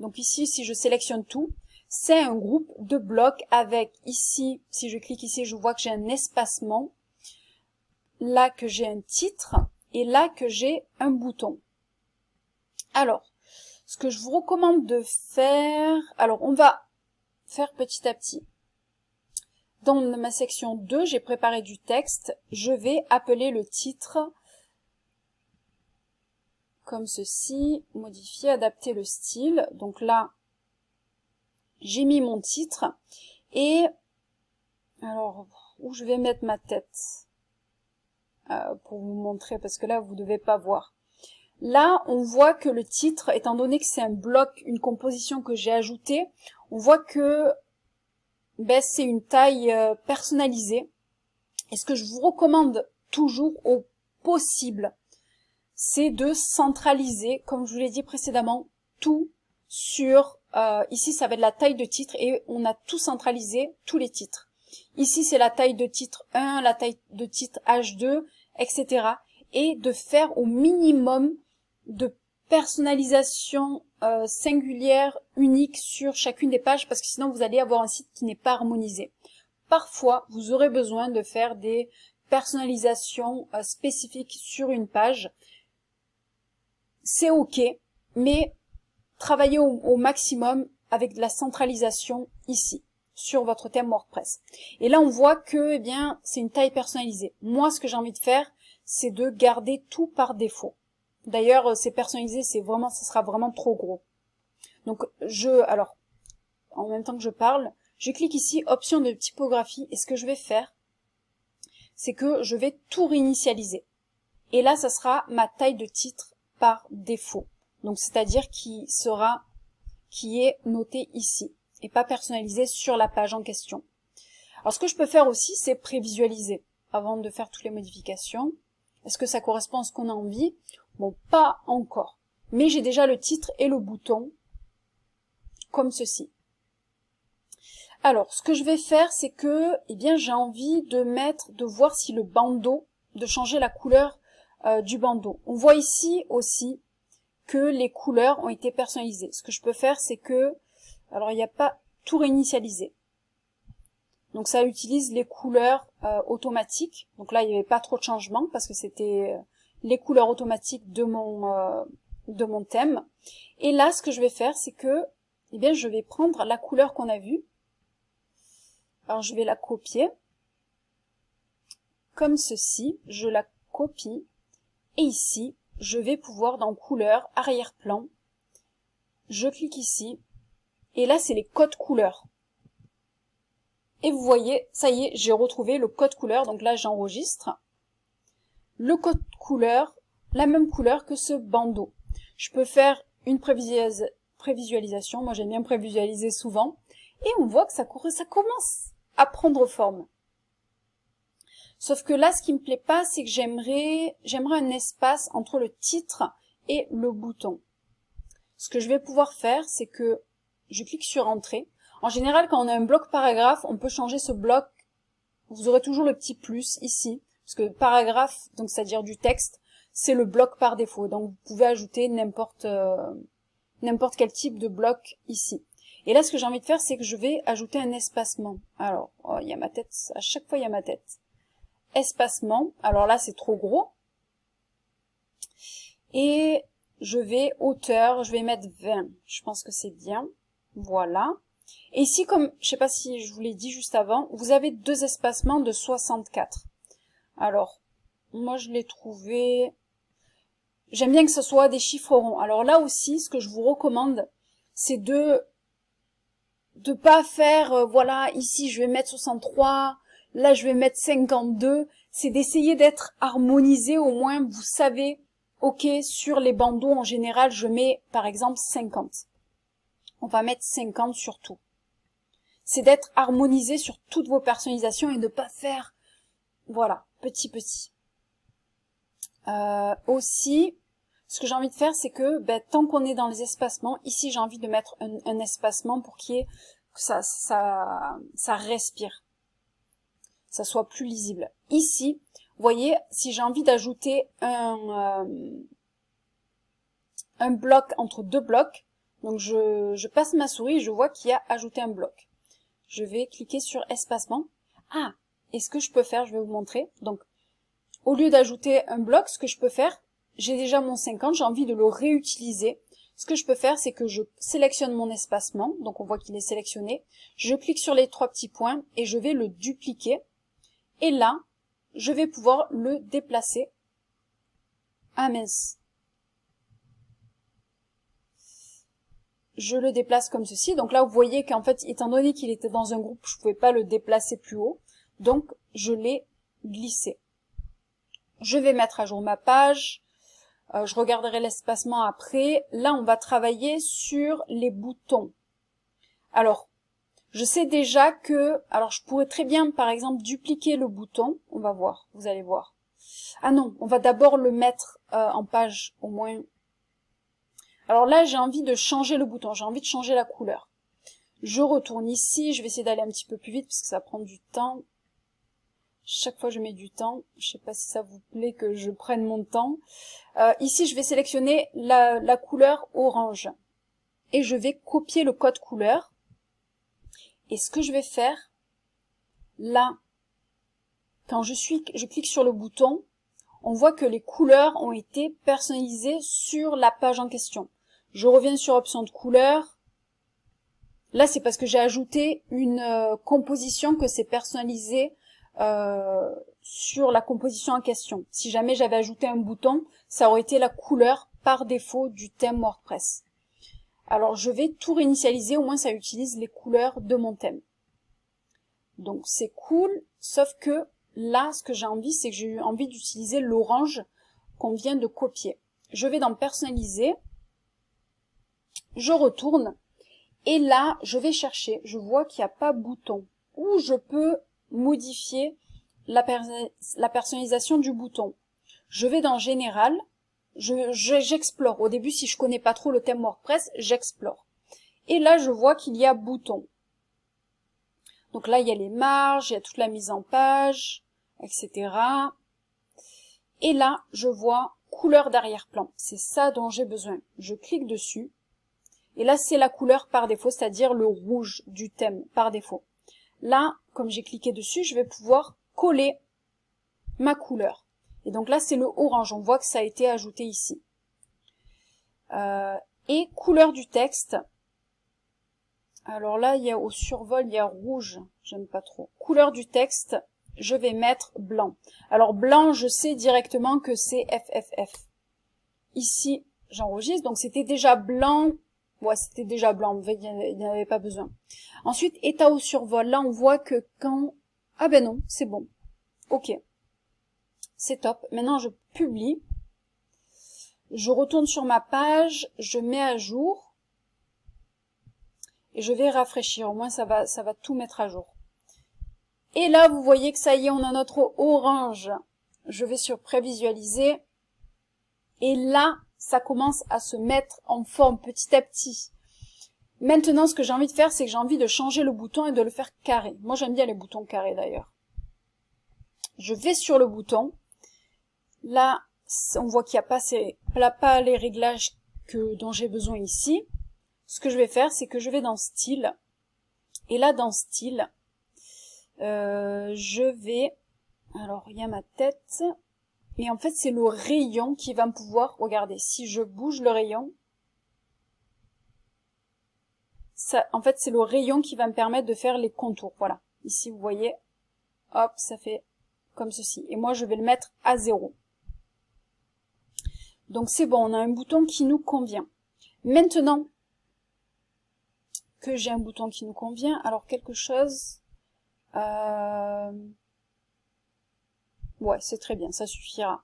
Donc ici, si je sélectionne tout, c'est un groupe de blocs avec ici, si je clique ici, je vois que j'ai un espacement, là que j'ai un titre et là que j'ai un bouton. Alors, ce que je vous recommande de faire, alors on va faire petit à petit. Dans ma section 2, j'ai préparé du texte, je vais appeler le titre comme ceci, modifier, adapter le style. Donc là, j'ai mis mon titre et alors où je vais mettre ma tête euh, pour vous montrer parce que là vous ne devez pas voir. Là, on voit que le titre, étant donné que c'est un bloc, une composition que j'ai ajoutée, on voit que ben, c'est une taille euh, personnalisée. est ce que je vous recommande toujours au possible, c'est de centraliser, comme je vous l'ai dit précédemment, tout sur... Euh, ici, ça va être la taille de titre et on a tout centralisé, tous les titres. Ici, c'est la taille de titre 1, la taille de titre H2, etc. Et de faire au minimum de personnalisation euh, singulière, unique sur chacune des pages, parce que sinon vous allez avoir un site qui n'est pas harmonisé. Parfois, vous aurez besoin de faire des personnalisations euh, spécifiques sur une page, c'est OK, mais travaillez au, maximum avec de la centralisation ici, sur votre thème WordPress. Et là, on voit que eh bien, c'est une taille personnalisée. Moi, ce que j'ai envie de faire, c'est de garder tout par défaut. D'ailleurs, euh, c'est personnalisé, c'est vraiment, ce sera vraiment trop gros. Donc, je, alors, en même temps que je parle, je clique ici, option de typographie, et ce que je vais faire, c'est que je vais tout réinitialiser. Et là, ça sera ma taille de titre par défaut. Donc c'est-à-dire qui sera qui est noté ici et pas personnalisé sur la page en question. Alors ce que je peux faire aussi, c'est prévisualiser avant de faire toutes les modifications. Est-ce que ça correspond à ce qu'on a envie Bon, pas encore. Mais j'ai déjà le titre et le bouton comme ceci. Alors, ce que je vais faire, c'est que, eh bien, j'ai envie de mettre, de voir si le bandeau, de changer la couleur euh, du bandeau. On voit ici aussi que les couleurs ont été personnalisées. Ce que je peux faire, c'est que... Alors, il n'y a pas tout réinitialisé. Donc, ça utilise les couleurs euh, automatiques. Donc là, il n'y avait pas trop de changements parce que c'était euh, les couleurs automatiques de mon, de mon thème. Et là, ce que je vais faire, c'est que eh bien, je vais prendre la couleur qu'on a vue. Alors, je vais la copier. Comme ceci, je la copie et ici, je vais pouvoir dans couleur, arrière-plan, je clique ici, et là c'est les codes couleurs. Et vous voyez, ça y est, j'ai retrouvé le code couleur, donc là j'enregistre. Le code couleur, la même couleur que ce bandeau. Je peux faire une prévisualisation, moi j'aime bien prévisualiser souvent, et on voit que ça, ça commence à prendre forme. Sauf que là, ce qui me plaît pas, c'est que j'aimerais, un espace entre le titre et le bouton. Ce que je vais pouvoir faire, c'est que je clique sur Entrée. En général, quand on a un bloc paragraphe, on peut changer ce bloc. Vous aurez toujours le petit plus ici, parce que paragraphe, donc c'est-à-dire du texte, c'est le bloc par défaut. Donc vous pouvez ajouter n'importe euh, quel type de bloc ici. Et là, ce que j'ai envie de faire, c'est que je vais ajouter un espacement. Alors, oh, il y a ma tête. À chaque fois, il y a ma tête espacement. Alors là, c'est trop gros. Et je vais hauteur, je vais mettre 20. Je pense que c'est bien. Voilà. Et ici, comme je sais pas si je vous l'ai dit juste avant, vous avez deux espacements de 64. Alors, moi je l'ai trouvé... J'aime bien que ce soit des chiffres ronds. Alors là aussi, ce que je vous recommande, c'est de de pas faire, euh, voilà, ici je vais mettre 63, Là, je vais mettre 52. C'est d'essayer d'être harmonisé. Au moins, vous savez, OK, sur les bandeaux, en général, je mets, par exemple, 50. On va mettre 50 sur tout. C'est d'être harmonisé sur toutes vos personnalisations et ne pas faire, voilà, petit petit. Euh, aussi, ce que j'ai envie de faire, c'est que ben, tant qu'on est dans les espacements, ici j'ai envie de mettre un, espacement pour qu'il y ait, que ça, ça, ça respire ça soit plus lisible. Ici, vous voyez, si j'ai envie d'ajouter un, euh, bloc entre deux blocs, donc je, passe ma souris, je vois qu'il y a ajouté un bloc. Je vais cliquer sur espacement. Ah, et ce que je peux faire, je vais vous montrer. Donc, au lieu d'ajouter un bloc, ce que je peux faire, j'ai déjà mon 50, j'ai envie de le réutiliser. Ce que je peux faire, c'est que je sélectionne mon espacement, donc on voit qu'il est sélectionné, je clique sur les trois petits points et je vais le dupliquer. Et là, je vais pouvoir le déplacer. à ah, mince. Je le déplace comme ceci. Donc là, vous voyez qu'en fait, étant donné qu'il était dans un groupe, je ne pouvais pas le déplacer plus haut. Donc, je l'ai glissé. Je vais mettre à jour ma page. Euh, je regarderai l'espacement après. Là, on va travailler sur les boutons. Alors, je sais déjà que, alors je pourrais très bien par exemple dupliquer le bouton, on va voir, vous allez voir. Ah non, on va d'abord le mettre euh, en page au moins. Alors là j'ai envie de changer le bouton, j'ai envie de changer la couleur. Je retourne ici, je vais essayer d'aller un petit peu plus vite parce que ça prend du temps. Chaque fois je mets du temps, je sais pas si ça vous plaît que je prenne mon temps. Euh, ici je vais sélectionner la, la couleur orange et je vais copier le code couleur et ce que je vais faire, là, quand je, suis, je clique sur le bouton, on voit que les couleurs ont été personnalisées sur la page en question. Je reviens sur option de couleur. Là, c'est parce que j'ai ajouté une euh, composition que c'est personnalisé euh, sur la composition en question. Si jamais j'avais ajouté un bouton, ça aurait été la couleur par défaut du thème WordPress. Alors je vais tout réinitialiser, au moins ça utilise les couleurs de mon thème. Donc c'est cool, sauf que là, ce que j'ai envie, c'est que j'ai envie d'utiliser l'orange qu'on vient de copier. Je vais dans personnaliser, je retourne, et là, je vais chercher, je vois qu'il n'y a pas bouton, où je peux modifier la personnalisation du bouton. Je vais dans général, j'explore. Je, Au début, si je connais pas trop le thème WordPress, j'explore. Et là, je vois qu'il y a bouton. Donc là, il y a les marges, il y a toute la mise en page, etc. Et là, je vois couleur d'arrière-plan. C'est ça dont j'ai besoin. Je clique dessus. Et là, c'est la couleur par défaut, c'est-à-dire le rouge du thème par défaut. Là, comme j'ai cliqué dessus, je vais pouvoir coller ma couleur. Et donc là, c'est le orange. On voit que ça a été ajouté ici. Euh, et couleur du texte. Alors là, il y a au survol, il y a rouge. J'aime pas trop. Couleur du texte, je vais mettre blanc. Alors blanc, je sais directement que c'est FFF. Ici, j'enregistre. Donc c'était déjà blanc. Ouais, c'était déjà blanc. Il n'y avait pas besoin. Ensuite, état au survol. Là, on voit que quand... Ah ben non, c'est bon. Ok c'est top. Maintenant, je publie. Je retourne sur ma page, je mets à jour et je vais rafraîchir. Au moins, ça va, ça va tout mettre à jour. Et là, vous voyez que ça y est, on a notre orange. Je vais sur prévisualiser. Et là, ça commence à se mettre en forme petit à petit. Maintenant, ce que j'ai envie de faire, c'est que j'ai envie de changer le bouton et de le faire carré. Moi, j'aime bien les boutons carrés d'ailleurs. Je vais sur le bouton. Là, on voit qu'il n'y a pas, pas les réglages que, dont j'ai besoin ici. Ce que je vais faire, c'est que je vais dans Style. Et là, dans Style, euh, je vais... Alors, il y a ma tête. Et en fait, c'est le rayon qui va me pouvoir... Regardez, si je bouge le rayon, en fait, c'est le rayon qui va me permettre de faire les contours. Voilà. Ici, vous voyez, hop, ça fait comme ceci. Et moi, je vais le mettre à zéro. Donc c'est bon, on a un bouton qui nous convient. Maintenant que j'ai un bouton qui nous convient, alors quelque chose... Euh, ouais, c'est très bien, ça suffira.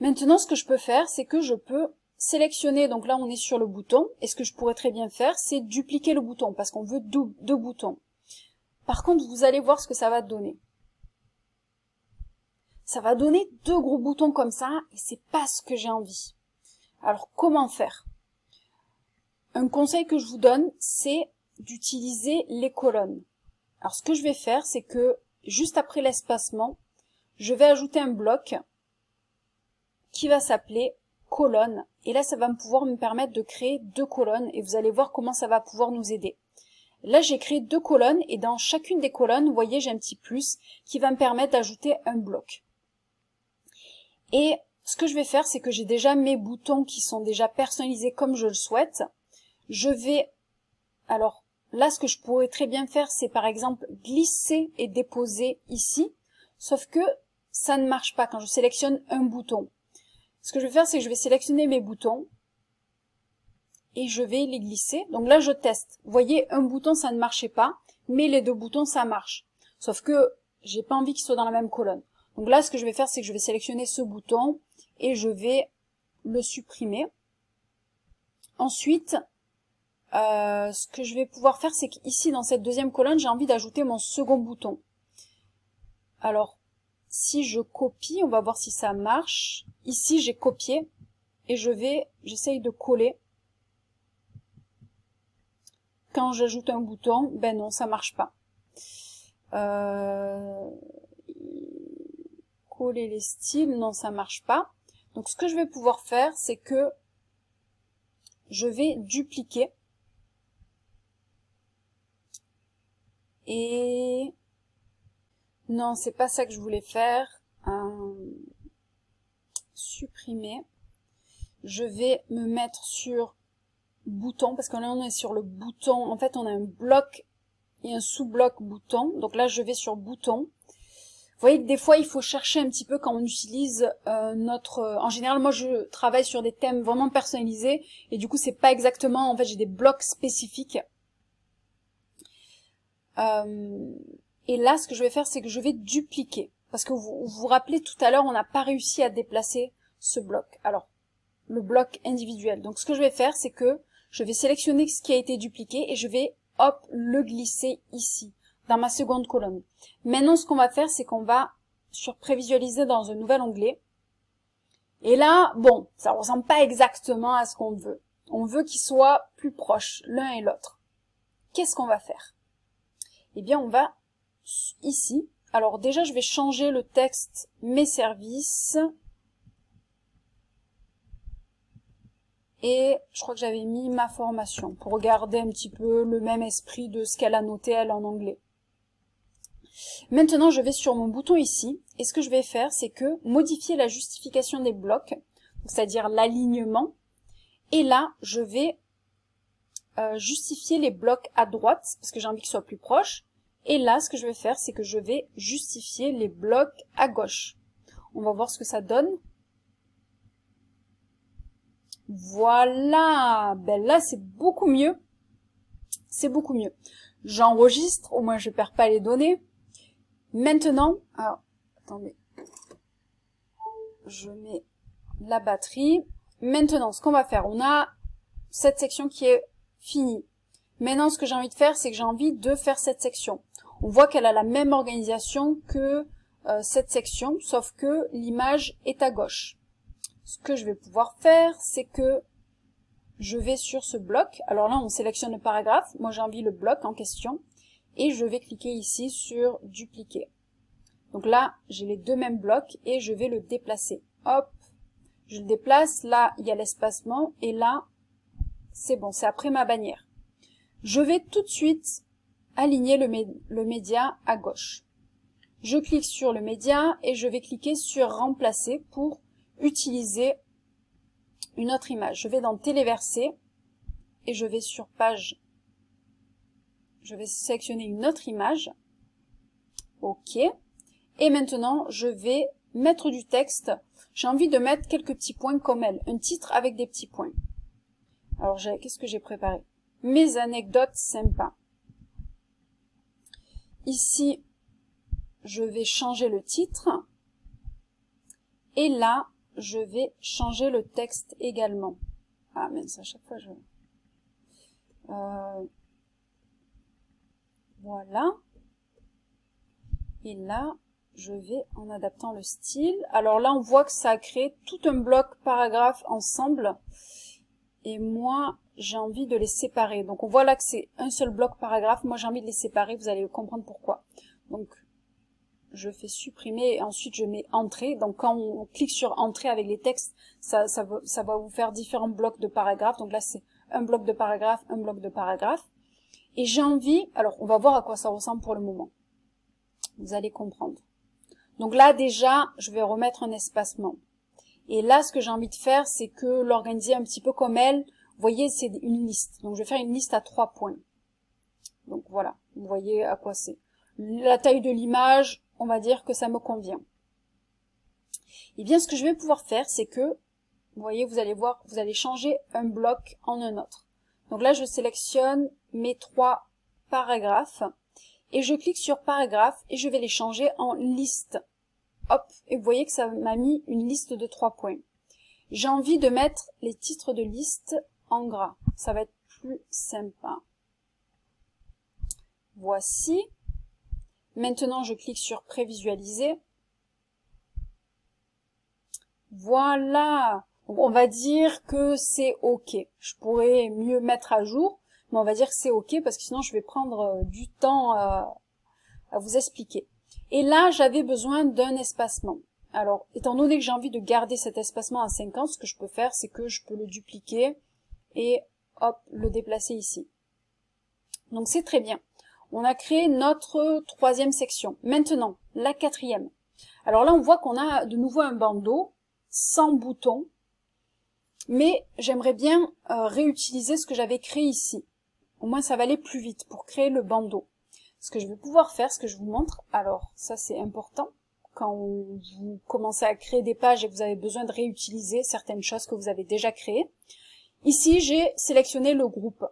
Maintenant, ce que je peux faire, c'est que je peux sélectionner, donc là on est sur le bouton, et ce que je pourrais très bien faire, c'est dupliquer le bouton, parce qu'on veut deux boutons. Par contre, vous allez voir ce que ça va donner ça va donner deux gros boutons comme ça, et c'est pas ce que j'ai envie. Alors, comment faire Un conseil que je vous donne, c'est d'utiliser les colonnes. Alors, ce que je vais faire, c'est que juste après l'espacement, je vais ajouter un bloc qui va s'appeler colonne. Et là, ça va me pouvoir me permettre de créer deux colonnes, et vous allez voir comment ça va pouvoir nous aider. Là, j'ai créé deux colonnes et dans chacune des colonnes, vous voyez, j'ai un petit plus qui va me permettre d'ajouter un bloc. Et ce que je vais faire, c'est que j'ai déjà mes boutons qui sont déjà personnalisés comme je le souhaite. Je vais, alors là, ce que je pourrais très bien faire, c'est par exemple glisser et déposer ici, sauf que ça ne marche pas quand je sélectionne un bouton. Ce que je vais faire, c'est que je vais sélectionner mes boutons et je vais les glisser. Donc là, je teste. Vous voyez, un bouton, ça ne marchait pas, mais les deux boutons, ça marche. Sauf que j'ai pas envie qu'ils soient dans la même colonne. Donc là, ce que je vais faire, c'est que je vais sélectionner ce bouton et je vais le supprimer. Ensuite, euh, ce que je vais pouvoir faire, c'est qu'ici, dans cette deuxième colonne, j'ai envie d'ajouter mon second bouton. Alors, si je copie, on va voir si ça marche. Ici, j'ai copié et je vais, j'essaye de coller. Quand j'ajoute un bouton, ben non, ça marche pas. Euh, coller les styles. Non, ça marche pas. Donc ce que je vais pouvoir faire, c'est que je vais dupliquer. Et non, c'est pas ça que je voulais faire. Euh, supprimer. Je vais me mettre sur bouton parce qu'on là on est sur le bouton. En fait, on a un bloc et un sous-bloc bouton. Donc là, je vais sur bouton. Vous voyez que des fois, il faut chercher un petit peu quand on utilise euh, notre... Euh, en général, moi, je travaille sur des thèmes vraiment personnalisés, et du coup, c'est pas exactement... En fait, j'ai des blocs spécifiques. Euh, et là, ce que je vais faire, c'est que je vais dupliquer. Parce que vous vous, vous rappelez, tout à l'heure, on n'a pas réussi à déplacer ce bloc. Alors, le bloc individuel. Donc, ce que je vais faire, c'est que je vais sélectionner ce qui a été dupliqué, et je vais, hop, le glisser ici dans ma seconde colonne. Maintenant, ce qu'on va faire, c'est qu'on va sur prévisualiser dans un nouvel onglet. Et là, bon, ça ressemble pas exactement à ce qu'on veut. On veut qu'ils soient plus proches l'un et l'autre. Qu'est-ce qu'on va faire Eh bien, on va ici. Alors déjà, je vais changer le texte mes services. Et je crois que j'avais mis ma formation pour garder un petit peu le même esprit de ce qu'elle a noté, elle, en anglais. Maintenant, je vais sur mon bouton ici, et ce que je vais faire, c'est que modifier la justification des blocs, c'est-à-dire l'alignement, et là, je vais euh, justifier les blocs à droite, parce que j'ai envie qu'ils soient plus proches, et là, ce que je vais faire, c'est que je vais justifier les blocs à gauche. On va voir ce que ça donne. Voilà Ben là, c'est beaucoup mieux. C'est beaucoup mieux. J'enregistre, au moins je perds pas les données. Maintenant, attendez, je mets la batterie. Maintenant, ce qu'on va faire, on a cette section qui est finie. Maintenant, ce que j'ai envie de faire, c'est que j'ai envie de faire cette section. On voit qu'elle a la même organisation que euh, cette section, sauf que l'image est à gauche. Ce que je vais pouvoir faire, c'est que je vais sur ce bloc. Alors là, on sélectionne le paragraphe. Moi, j'ai envie le bloc en question et je vais cliquer ici sur dupliquer. Donc là, j'ai les deux mêmes blocs et je vais le déplacer. Hop, je le déplace, là, il y a l'espacement et là, c'est bon, c'est après ma bannière. Je vais tout de suite aligner le, média à gauche. Je clique sur le média et je vais cliquer sur remplacer pour utiliser une autre image. Je vais dans téléverser et je vais sur page je vais sélectionner une autre image. OK. Et maintenant, je vais mettre du texte. J'ai envie de mettre quelques petits points comme elle. Un titre avec des petits points. Alors, qu'est-ce que j'ai préparé Mes anecdotes sympas. Ici, je vais changer le titre. Et là, je vais changer le texte également. Ah ça, à chaque fois, je... Euh... Voilà. Et là, je vais en adaptant le style. Alors là, on voit que ça a créé tout un bloc paragraphe ensemble. Et moi, j'ai envie de les séparer. Donc on voit là que c'est un seul bloc paragraphe. Moi, j'ai envie de les séparer. Vous allez comprendre pourquoi. Donc, je fais supprimer et ensuite je mets entrée. Donc quand on clique sur entrée avec les textes, ça, ça, ça va vous faire différents blocs de paragraphes. Donc là, c'est un bloc de paragraphe, un bloc de paragraphe. Et j'ai envie, alors on va voir à quoi ça ressemble pour le moment. Vous allez comprendre. Donc là déjà, je vais remettre un espacement. Et là, ce que j'ai envie de faire, c'est que l'organiser un petit peu comme elle. Vous voyez, c'est une liste. Donc je vais faire une liste à trois points. Donc voilà, vous voyez à quoi c'est. La taille de l'image, on va dire que ça me convient. Et bien, ce que je vais pouvoir faire, c'est que, vous voyez, vous allez voir, vous allez changer un bloc en un autre. Donc là, je sélectionne mes trois paragraphes et je clique sur paragraphe et je vais les changer en liste. Hop, et vous voyez que ça m'a mis une liste de trois points. J'ai envie de mettre les titres de liste en gras. Ça va être plus sympa. Voici. Maintenant, je clique sur prévisualiser. Voilà. On va dire que c'est OK. Je pourrais mieux mettre à jour on va dire que c'est OK parce que sinon je vais prendre euh, du temps à, vous expliquer. Et là, j'avais besoin d'un espacement. Alors, étant donné que j'ai envie de garder cet espacement à 50, ce que je peux faire, c'est que je peux le dupliquer et hop, le déplacer ici. Donc c'est très bien. On a créé notre troisième section. Maintenant, la quatrième. Alors là, on voit qu'on a de nouveau un bandeau sans bouton, mais j'aimerais bien euh, réutiliser ce que j'avais créé ici. Au moins, ça va aller plus vite pour créer le bandeau. Ce que je vais pouvoir faire, ce que je vous montre, alors ça c'est important, quand vous commencez à créer des pages et que vous avez besoin de réutiliser certaines choses que vous avez déjà créées. Ici, j'ai sélectionné le groupe.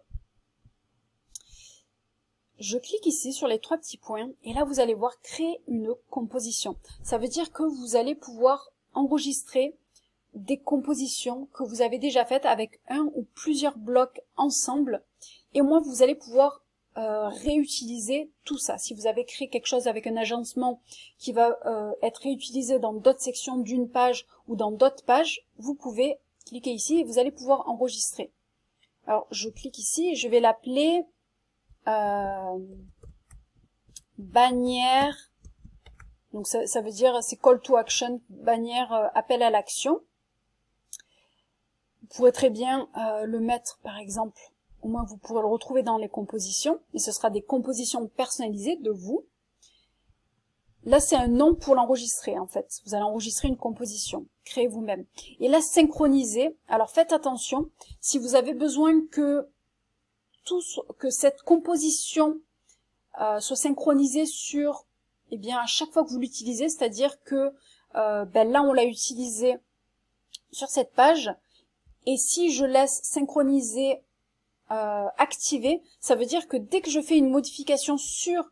Je clique ici sur les trois petits points et là, vous allez voir créer une composition. Ça veut dire que vous allez pouvoir enregistrer des compositions que vous avez déjà faites avec un ou plusieurs blocs ensemble et au moins, vous allez pouvoir euh, réutiliser tout ça. Si vous avez créé quelque chose avec un agencement qui va euh, être réutilisé dans d'autres sections d'une page ou dans d'autres pages, vous pouvez cliquer ici et vous allez pouvoir enregistrer. Alors, je clique ici, et je vais l'appeler euh, bannière. Donc, ça, ça veut dire, c'est call to action, bannière appel à l'action. Vous pourrez très bien le mettre, par exemple, au moins, vous pourrez le retrouver dans les compositions, et ce sera des compositions personnalisées de vous. Là, c'est un nom pour l'enregistrer, en fait. Vous allez enregistrer une composition, créer vous-même. Et là, synchroniser. Alors, faites attention, si vous avez besoin que, tout, que cette composition euh, soit synchronisée sur, eh bien, à chaque fois que vous l'utilisez, c'est-à-dire que euh, ben là, on l'a utilisé sur cette page, et si je laisse synchroniser euh, activé ça veut dire que dès que je fais une modification sur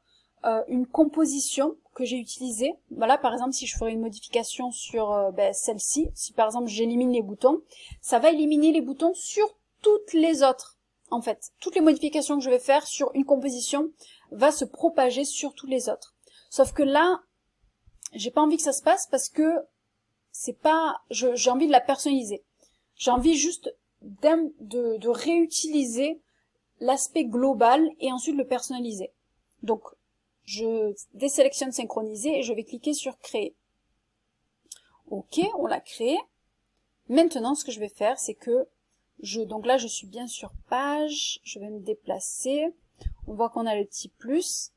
euh, une composition que j'ai utilisée, voilà, bah par exemple, si je ferai une modification sur euh, ben, celle-ci, si par exemple j'élimine les boutons, ça va éliminer les boutons sur toutes les autres, en fait. Toutes les modifications que je vais faire sur une composition va se propager sur tous les autres. Sauf que là, j'ai pas envie que ça se passe parce que c'est pas, j'ai envie de la personnaliser. J'ai envie juste de, de réutiliser l'aspect global et ensuite le personnaliser. Donc, je désélectionne synchroniser et je vais cliquer sur créer. OK, on l'a créé. Maintenant, ce que je vais faire, c'est que je, donc là, je suis bien sur page, je vais me déplacer, on voit qu'on a le petit plus,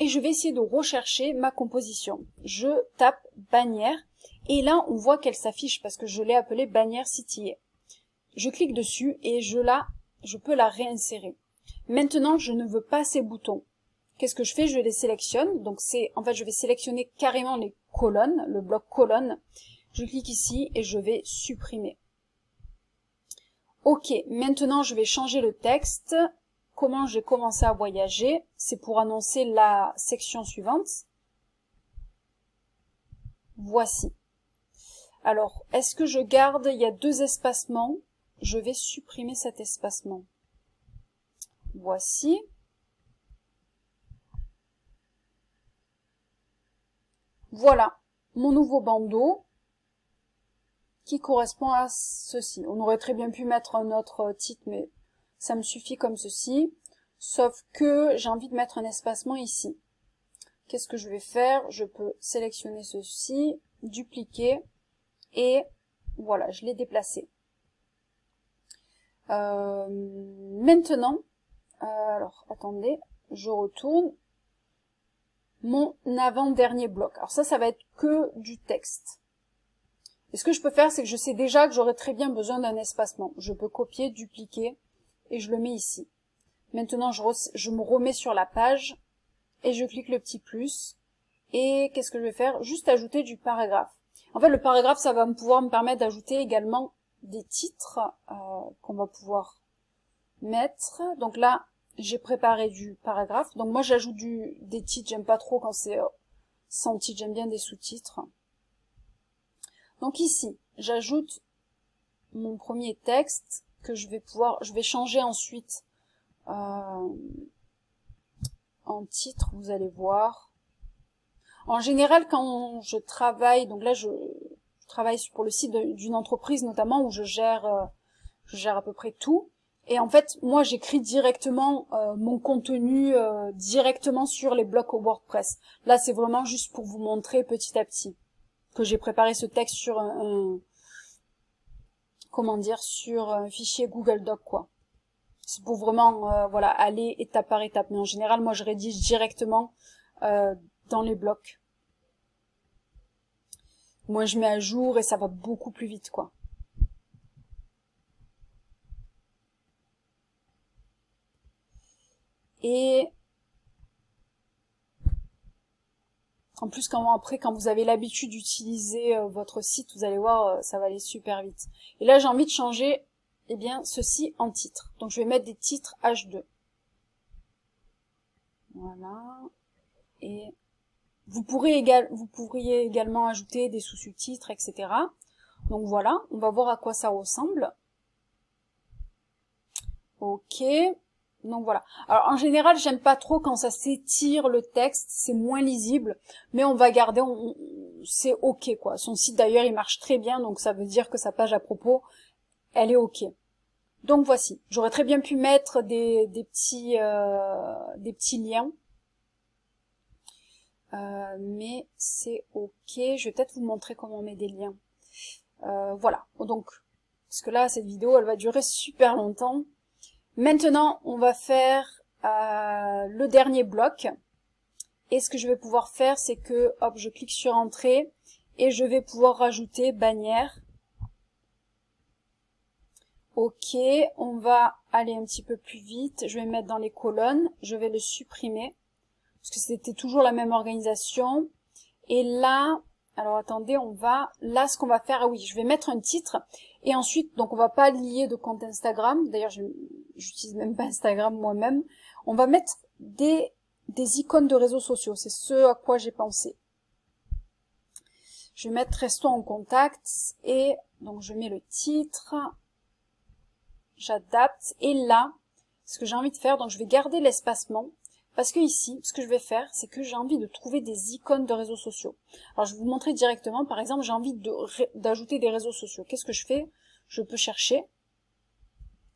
et je vais essayer de rechercher ma composition. Je tape bannière, et là, on voit qu'elle s'affiche parce que je l'ai appelée bannière City. Je clique dessus et je la, je peux la réinsérer. Maintenant, je ne veux pas ces boutons. Qu'est-ce que je fais Je les sélectionne. Donc c'est, en fait, je vais sélectionner carrément les colonnes, le bloc colonne. Je clique ici et je vais supprimer. Ok, maintenant je vais changer le texte. Comment j'ai commencé à voyager C'est pour annoncer la section suivante. Voici. Alors, est-ce que je garde Il y a deux espacements je vais supprimer cet espacement. Voici. Voilà mon nouveau bandeau qui correspond à ceci. On aurait très bien pu mettre un autre titre, mais ça me suffit comme ceci. Sauf que j'ai envie de mettre un espacement ici. Qu'est-ce que je vais faire Je peux sélectionner ceci, dupliquer, et voilà, je l'ai déplacé. Euh, maintenant, euh, alors attendez, je retourne mon avant-dernier bloc. Alors ça, ça va être que du texte. Et ce que je peux faire, c'est que je sais déjà que j'aurais très bien besoin d'un espacement. Je peux copier, dupliquer, et je le mets ici. Maintenant, je, je me remets sur la page, et je clique le petit plus. Et qu'est-ce que je vais faire Juste ajouter du paragraphe. En fait, le paragraphe, ça va pouvoir me permettre d'ajouter également des titres euh, qu'on va pouvoir mettre. Donc là, j'ai préparé du paragraphe. Donc moi, j'ajoute des titres. J'aime pas trop quand c'est euh, sans titre. J'aime bien des sous-titres. Donc ici, j'ajoute mon premier texte que je vais pouvoir, je vais changer ensuite euh, en titre, vous allez voir. En général, quand je travaille, donc là, je, je travaille pour le site d'une entreprise notamment où je gère, euh, je gère à peu près tout. Et en fait, moi, j'écris directement euh, mon contenu euh, directement sur les blocs au WordPress. Là, c'est vraiment juste pour vous montrer petit à petit que j'ai préparé ce texte sur un, comment dire sur un fichier Google Doc quoi. C'est pour vraiment voilà aller étape par étape. Mais en général, moi, je rédige directement dans les blocs moi je mets à jour et ça va beaucoup plus vite quoi. Et en plus quand après quand vous avez l'habitude d'utiliser euh, votre site, vous allez voir euh, ça va aller super vite. Et là j'ai envie de changer eh bien ceci en titre. Donc je vais mettre des titres H2. Voilà. Et vous, vous pourriez également ajouter des sous-titres, etc. Donc voilà, on va voir à quoi ça ressemble. Ok, donc voilà. Alors en général, j'aime pas trop quand ça s'étire le texte, c'est moins lisible, mais on va garder, c'est ok quoi. Son site d'ailleurs, il marche très bien, donc ça veut dire que sa page à propos, elle est ok. Donc voici, j'aurais très bien pu mettre des, petits, euh, des petits liens euh, mais c'est ok. Je vais peut-être vous montrer comment on met des liens. Euh, voilà, donc, parce que là, cette vidéo, elle va durer super longtemps. Maintenant, on va faire euh, le dernier bloc. Et ce que je vais pouvoir faire, c'est que, hop, je clique sur Entrée et je vais pouvoir rajouter bannière. Ok, on va aller un petit peu plus vite. Je vais mettre dans les colonnes. Je vais le supprimer parce que c'était toujours la même organisation. Et là, alors attendez, on va, là ce qu'on va faire, ah oui, je vais mettre un titre, et ensuite, donc on va pas lier de compte Instagram, d'ailleurs je j'utilise même pas Instagram moi-même, on va mettre des, des icônes de réseaux sociaux, c'est ce à quoi j'ai pensé. Je vais mettre Restons en contact, et donc je mets le titre, j'adapte, et là, ce que j'ai envie de faire, donc je vais garder l'espacement, parce que ici, ce que je vais faire, c'est que j'ai envie de trouver des icônes de réseaux sociaux. Alors je vais vous montrer directement, par exemple, j'ai envie d'ajouter des réseaux sociaux. Qu'est-ce que je fais Je peux chercher.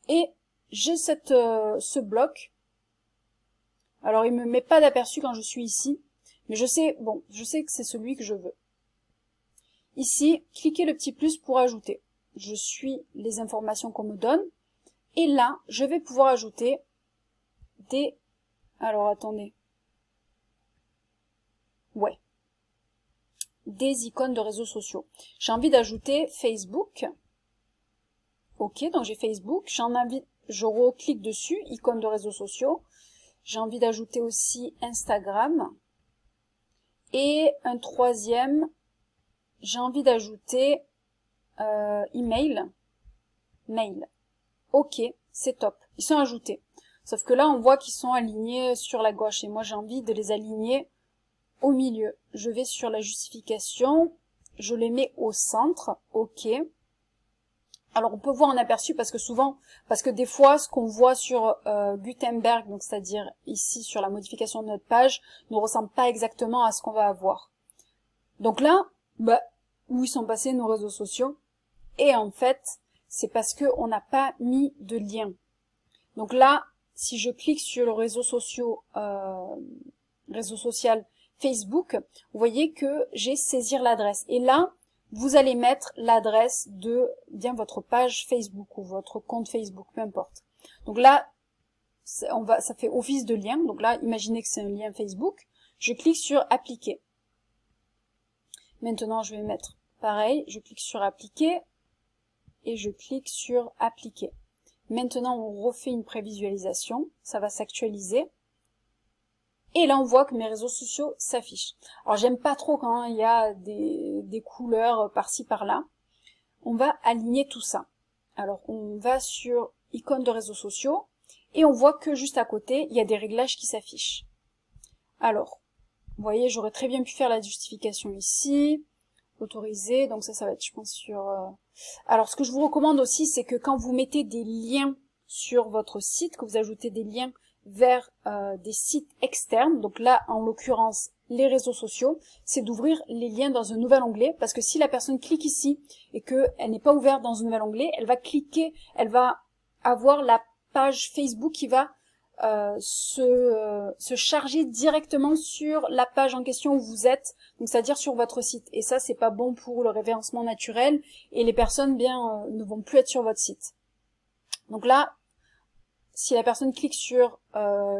Et j'ai euh, ce bloc. Alors il ne me met pas d'aperçu quand je suis ici, mais je sais, bon, je sais que c'est celui que je veux. Ici, cliquez le petit plus pour ajouter. Je suis les informations qu'on me donne. Et là, je vais pouvoir ajouter des alors attendez. Ouais. Des icônes de réseaux sociaux. J'ai envie d'ajouter Facebook. Ok, donc j'ai Facebook. J'en envie, je reclique dessus, icône de réseaux sociaux. J'ai envie d'ajouter aussi Instagram. Et un troisième, j'ai envie d'ajouter euh, email. Mail. Ok, c'est top. Ils sont ajoutés. Sauf que là, on voit qu'ils sont alignés sur la gauche et moi, j'ai envie de les aligner au milieu. Je vais sur la justification, je les mets au centre, ok. Alors, on peut voir en aperçu parce que souvent, parce que des fois, ce qu'on voit sur euh, Gutenberg, donc c'est-à-dire ici sur la modification de notre page, ne ressemble pas exactement à ce qu'on va avoir. Donc là, bah, où ils sont passés nos réseaux sociaux Et en fait, c'est parce qu'on n'a pas mis de lien. Donc là, si je clique sur le réseau, sociaux, euh, réseau social Facebook, vous voyez que j'ai saisir l'adresse. Et là, vous allez mettre l'adresse de bien votre page Facebook ou votre compte Facebook, peu importe. Donc là, on va, ça fait office de lien. Donc là, imaginez que c'est un lien Facebook. Je clique sur appliquer. Maintenant, je vais mettre pareil. Je clique sur appliquer et je clique sur appliquer. Maintenant, on refait une prévisualisation, ça va s'actualiser. Et là, on voit que mes réseaux sociaux s'affichent. Alors, j'aime pas trop quand il y a des, des couleurs par-ci, par-là. On va aligner tout ça. Alors, on va sur icône de réseaux sociaux et on voit que juste à côté, il y a des réglages qui s'affichent. Alors, vous voyez, j'aurais très bien pu faire la justification ici autorisé. Donc ça, ça va être, je pense, sur... Euh, Alors, ce que je vous recommande aussi, c'est que quand vous mettez des liens sur votre site, que vous ajoutez des liens vers euh, des sites externes, donc là, en l'occurrence, les réseaux sociaux, c'est d'ouvrir les liens dans un nouvel onglet, parce que si la personne clique ici et qu'elle n'est pas ouverte dans un nouvel onglet, elle va cliquer, elle va avoir la page Facebook qui va euh, euh, se, charger directement sur la page en question où vous êtes, donc c'est-à-dire sur votre site. Et ça, c'est pas bon pour le référencement naturel et les personnes bien euh, ne vont plus être sur votre site. Donc là, si la personne clique sur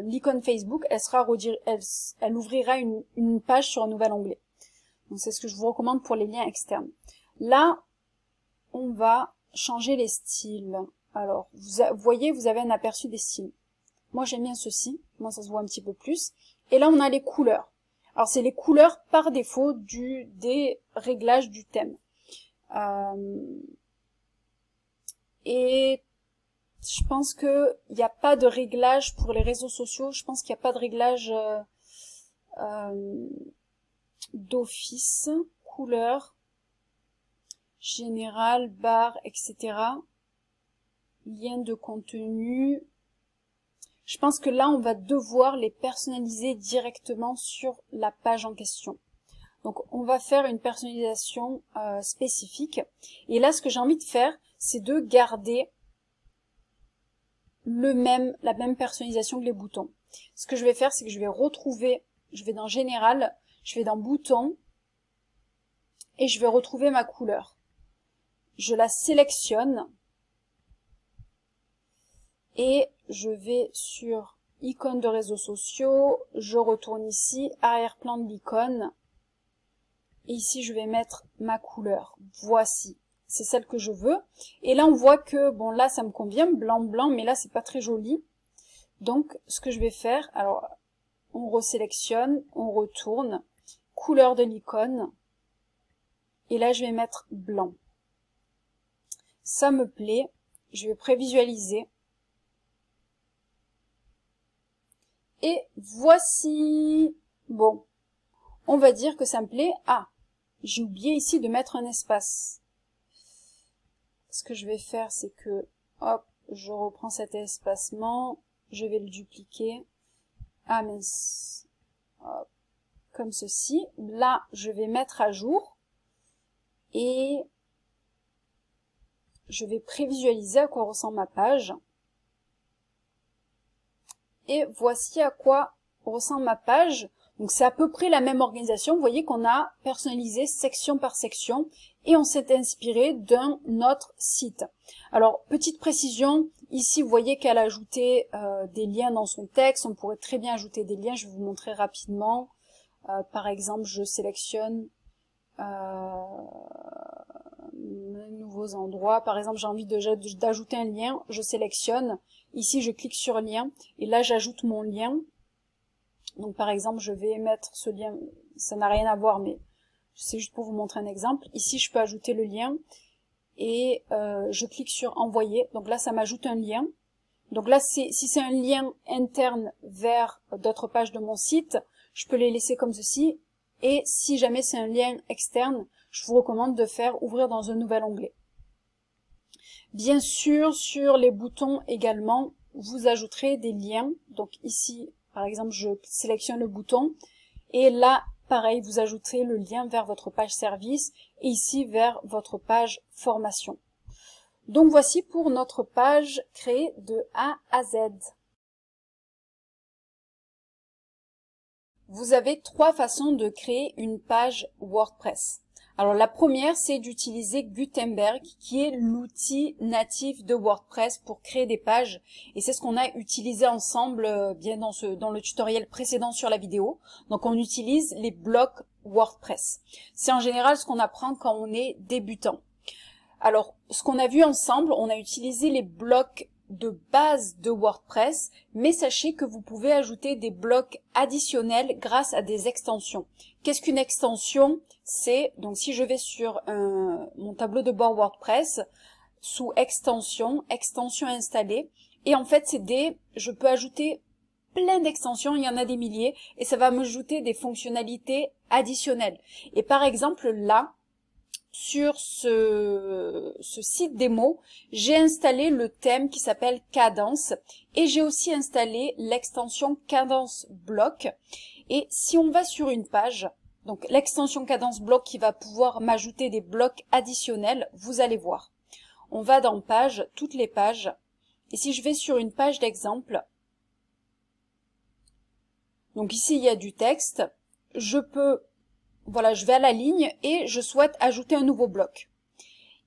l'icône Facebook, elle sera elle, elle, ouvrira une, une page sur un nouvel onglet. Donc c'est ce que je vous recommande pour les liens externes. Là, on va changer les styles. Alors, vous voyez, vous avez un aperçu des styles. Moi, j'aime bien ceci. Moi, ça se voit un petit peu plus. Et là, on a les couleurs. Alors, c'est les couleurs par défaut du des réglages du thème. Euh, et je pense que il n'y a pas de réglage pour les réseaux sociaux. Je pense qu'il n'y a pas de réglage euh, euh, d'office, couleur, général, barre, etc. Lien de contenu, je pense que là, on va devoir les personnaliser directement sur la page en question. Donc, on va faire une personnalisation euh, spécifique. Et là, ce que j'ai envie de faire, c'est de garder le même, la même personnalisation que les boutons. Ce que je vais faire, c'est que je vais retrouver, je vais dans Général, je vais dans Boutons, et je vais retrouver ma couleur. Je la sélectionne, et je vais sur icône de réseaux sociaux, je retourne ici, arrière-plan de l'icône, et ici je vais mettre ma couleur, voici, c'est celle que je veux, et là on voit que, bon là ça me convient, blanc blanc, mais là c'est pas très joli, donc ce que je vais faire, alors on resélectionne, on retourne, couleur de l'icône, et là je vais mettre blanc. Ça me plaît, je vais prévisualiser, Et voici... Bon, on va dire que ça me plaît. Ah, j'ai oublié ici de mettre un espace. Ce que je vais faire, c'est que, hop, je reprends cet espacement, je vais le dupliquer. Ah mince, hop, comme ceci. Là, je vais mettre à jour et je vais prévisualiser à quoi ressemble ma page et voici à quoi ressemble ma page. Donc c'est à peu près la même organisation. Vous voyez qu'on a personnalisé section par section et on s'est inspiré d'un autre site. Alors petite précision, ici vous voyez qu'elle a ajouté euh, des liens dans son texte. On pourrait très bien ajouter des liens, je vais vous montrer rapidement. Euh, par exemple, je sélectionne... Euh nouveaux endroits. Par exemple, j'ai envie d'ajouter un lien, je sélectionne. Ici, je clique sur lien et là, j'ajoute mon lien. Donc, par exemple, je vais mettre ce lien, ça n'a rien à voir, mais c'est juste pour vous montrer un exemple. Ici, je peux ajouter le lien et euh, je clique sur envoyer. Donc là, ça m'ajoute un lien. Donc là, si c'est un lien interne vers d'autres pages de mon site, je peux les laisser comme ceci et si jamais c'est un lien externe, je vous recommande de faire ouvrir dans un nouvel onglet. Bien sûr, sur les boutons également, vous ajouterez des liens. Donc ici, par exemple, je sélectionne le bouton. Et là, pareil, vous ajouterez le lien vers votre page service et ici vers votre page formation. Donc voici pour notre page créée de A à Z. vous avez trois façons de créer une page WordPress. Alors la première, c'est d'utiliser Gutenberg, qui est l'outil natif de WordPress pour créer des pages. Et c'est ce qu'on a utilisé ensemble euh, bien dans, ce, dans le tutoriel précédent sur la vidéo. Donc on utilise les blocs WordPress. C'est en général ce qu'on apprend quand on est débutant. Alors, ce qu'on a vu ensemble, on a utilisé les blocs de base de WordPress, mais sachez que vous pouvez ajouter des blocs additionnels grâce à des extensions. Qu'est-ce qu'une extension C'est, donc si je vais sur mon tableau de bord WordPress, sous extension, extension installée, et en fait c'est des, je peux ajouter plein d'extensions, il y en a des milliers, et ça va me ajouter des fonctionnalités additionnelles. Et par exemple là, sur ce, ce site démo, j'ai installé le thème qui s'appelle Cadence et j'ai aussi installé l'extension Cadence bloc ». Et si on va sur une page, donc l'extension Cadence bloc » qui va pouvoir m'ajouter des blocs additionnels, vous allez voir. On va dans Page, toutes les pages, et si je vais sur une page d'exemple, donc ici il y a du texte, je peux voilà, je vais à la ligne et je souhaite ajouter un nouveau bloc.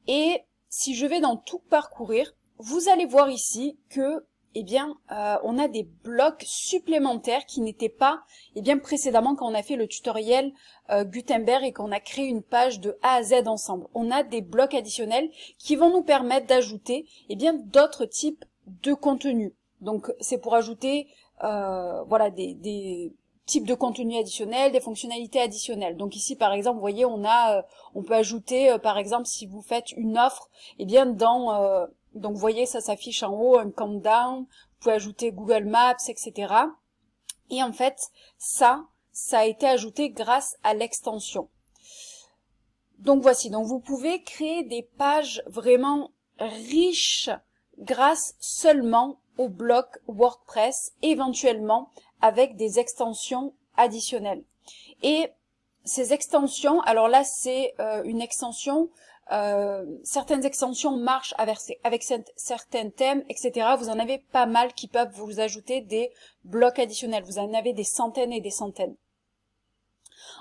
Et si je vais dans tout parcourir, vous allez voir ici que eh bien, euh, on a des blocs supplémentaires qui n'étaient pas, eh bien, précédemment quand on a fait le tutoriel euh, Gutenberg et qu'on a créé une page de A à Z ensemble. On a des blocs additionnels qui vont nous permettre d'ajouter, eh bien, d'autres types de contenus. Donc, c'est pour ajouter, euh, voilà, des, des, type de contenu additionnel, des fonctionnalités additionnelles. Donc ici, par exemple, vous voyez, on a, euh, on peut ajouter, euh, par exemple, si vous faites une offre, et eh bien dans, euh, donc vous voyez, ça s'affiche en haut, un countdown, vous pouvez ajouter Google Maps, etc. Et en fait, ça, ça a été ajouté grâce à l'extension. Donc voici, donc vous pouvez créer des pages vraiment riches grâce seulement au bloc WordPress, éventuellement avec des extensions additionnelles. Et ces extensions, alors là c'est euh, une extension, euh, certaines extensions marchent avec, certains thèmes, etc. Vous en avez pas mal qui peuvent vous ajouter des blocs additionnels. Vous en avez des centaines et des centaines.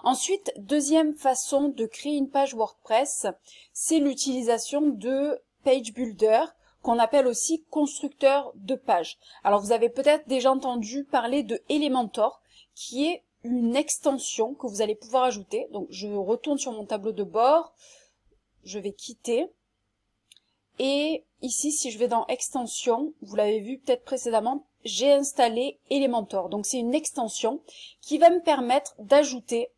Ensuite, deuxième façon de créer une page WordPress, c'est l'utilisation de Page Builder qu'on appelle aussi constructeur de page. Alors vous avez peut-être déjà entendu parler de Elementor, qui est une extension que vous allez pouvoir ajouter. Donc je retourne sur mon tableau de bord, je vais quitter. Et ici, si je vais dans extension, vous l'avez vu peut-être précédemment, j'ai installé Elementor. Donc c'est une extension qui va me permettre d'ajouter,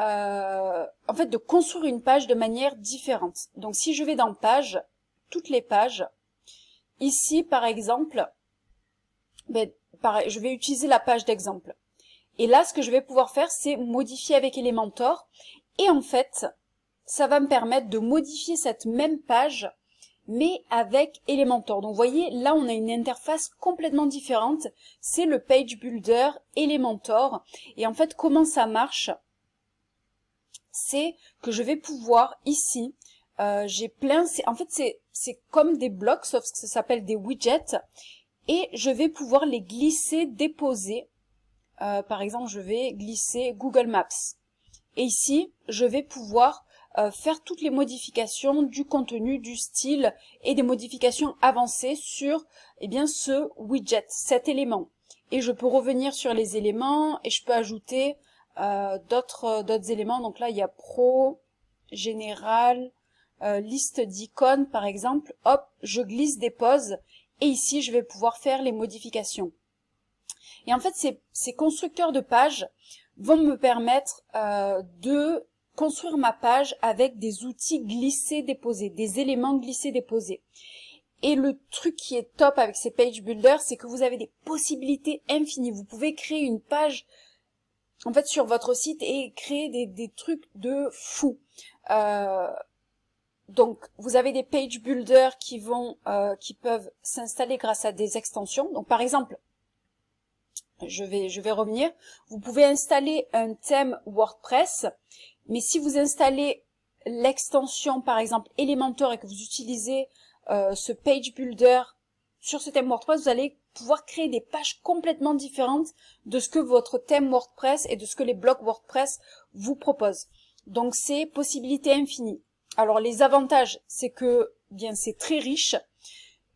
euh, en fait de construire une page de manière différente. Donc si je vais dans page, toutes les pages, Ici, par exemple, ben, je vais utiliser la page d'exemple. Et là, ce que je vais pouvoir faire, c'est modifier avec Elementor. Et en fait, ça va me permettre de modifier cette même page, mais avec Elementor. Donc, vous voyez, là, on a une interface complètement différente. C'est le Page Builder Elementor. Et en fait, comment ça marche C'est que je vais pouvoir, ici, euh, j'ai plein, c'est en fait c'est comme des blocs, sauf que ça s'appelle des widgets. Et je vais pouvoir les glisser, déposer. Euh, par exemple, je vais glisser Google Maps. Et ici, je vais pouvoir euh, faire toutes les modifications du contenu, du style et des modifications avancées sur eh bien, ce widget, cet élément. Et je peux revenir sur les éléments et je peux ajouter d'autres éléments. Donc là, il y a pro, général, euh, liste d'icônes par exemple, hop, je glisse des poses et ici je vais pouvoir faire les modifications. Et en fait, ces, constructeurs de pages vont me permettre euh, de construire ma page avec des outils glissés-déposés, des éléments glissés-déposés. Et le truc qui est top avec ces page builders, c'est que vous avez des possibilités infinies. Vous pouvez créer une page en fait sur votre site et créer des, des trucs de fou. Euh, donc, vous avez des page builders qui vont, euh, qui peuvent s'installer grâce à des extensions. Donc, par exemple, je vais, je vais revenir. Vous pouvez installer un thème WordPress, mais si vous installez l'extension, par exemple, Elementor et que vous utilisez euh, ce page builder sur ce thème WordPress, vous allez pouvoir créer des pages complètement différentes de ce que votre thème WordPress et de ce que les blocs WordPress vous proposent. Donc, c'est possibilité infinie. Alors les avantages, c'est que bien c'est très riche.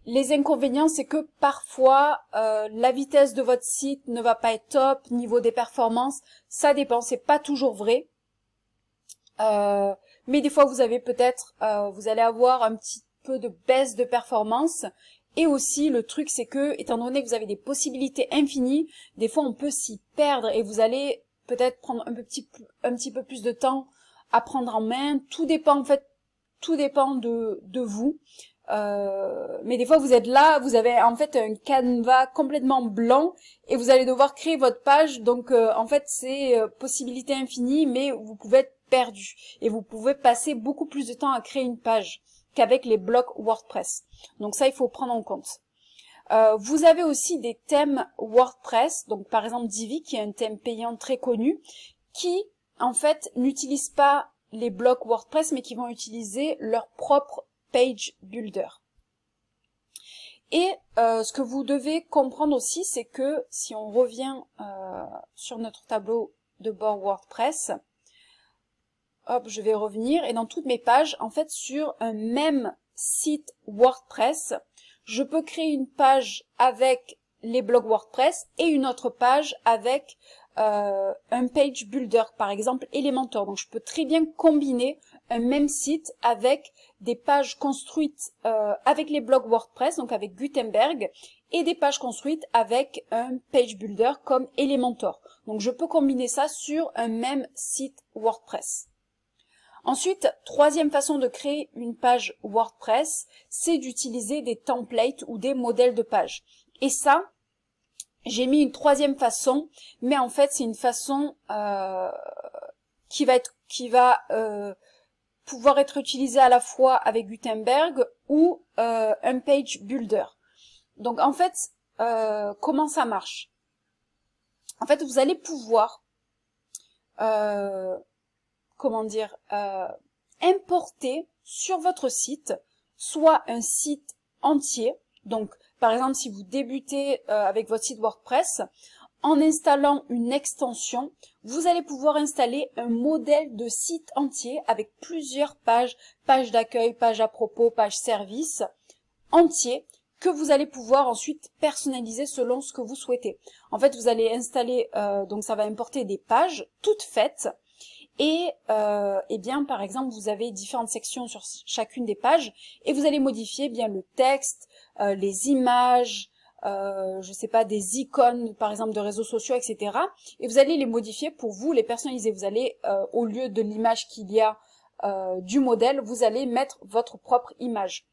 Les inconvénients, c'est que parfois euh, la vitesse de votre site ne va pas être top, niveau des performances, ça dépend, c'est pas toujours vrai. Euh, mais des fois vous avez peut-être, euh, vous allez avoir un petit peu de baisse de performance. Et aussi le truc c'est que, étant donné que vous avez des possibilités infinies, des fois on peut s'y perdre et vous allez peut-être prendre un petit peu plus de temps à prendre en main. Tout dépend en fait, tout dépend de, de vous. Euh, mais des fois, vous êtes là, vous avez en fait un canevas complètement blanc et vous allez devoir créer votre page. Donc, euh, en fait, c'est euh, possibilité infinie, mais vous pouvez être perdu et vous pouvez passer beaucoup plus de temps à créer une page qu'avec les blocs WordPress. Donc ça, il faut prendre en compte. vous avez aussi des thèmes WordPress, donc par exemple Divi, qui est un thème payant très connu, qui en fait, n'utilisent pas les blocs WordPress, mais qui vont utiliser leur propre page builder. Et euh, ce que vous devez comprendre aussi, c'est que si on revient euh, sur notre tableau de bord WordPress, hop, je vais revenir, et dans toutes mes pages, en fait, sur un même site WordPress, je peux créer une page avec les blogs WordPress et une autre page avec euh, un page builder, par exemple Elementor. Donc je peux très bien combiner un même site avec des pages construites euh, avec les blogs WordPress, donc avec Gutenberg, et des pages construites avec un page builder comme Elementor. Donc je peux combiner ça sur un même site WordPress. Ensuite, troisième façon de créer une page WordPress, c'est d'utiliser des templates ou des modèles de pages. Et ça, j'ai mis une troisième façon, mais en fait c'est une façon euh, qui va être qui va euh, pouvoir être utilisée à la fois avec Gutenberg ou euh, un page builder. Donc en fait, comment ça marche En fait, vous allez pouvoir comment dire importer sur votre site soit un site entier, donc par exemple, si vous débutez euh, avec votre site WordPress, en installant une extension, vous allez pouvoir installer un modèle de site entier avec plusieurs pages, pages d'accueil, pages à propos, pages services, entier, que vous allez pouvoir ensuite personnaliser selon ce que vous souhaitez. En fait, vous allez installer, euh, donc ça va importer des pages toutes faites, et euh, eh bien, par exemple, vous avez différentes sections sur chacune des pages et vous allez modifier bien le texte, euh, les images, euh, je sais pas, des icônes, par exemple, de réseaux sociaux, etc. Et vous allez les modifier pour vous, les personnaliser. Vous allez, euh, au lieu de l'image qu'il y a du modèle, vous allez mettre votre propre image.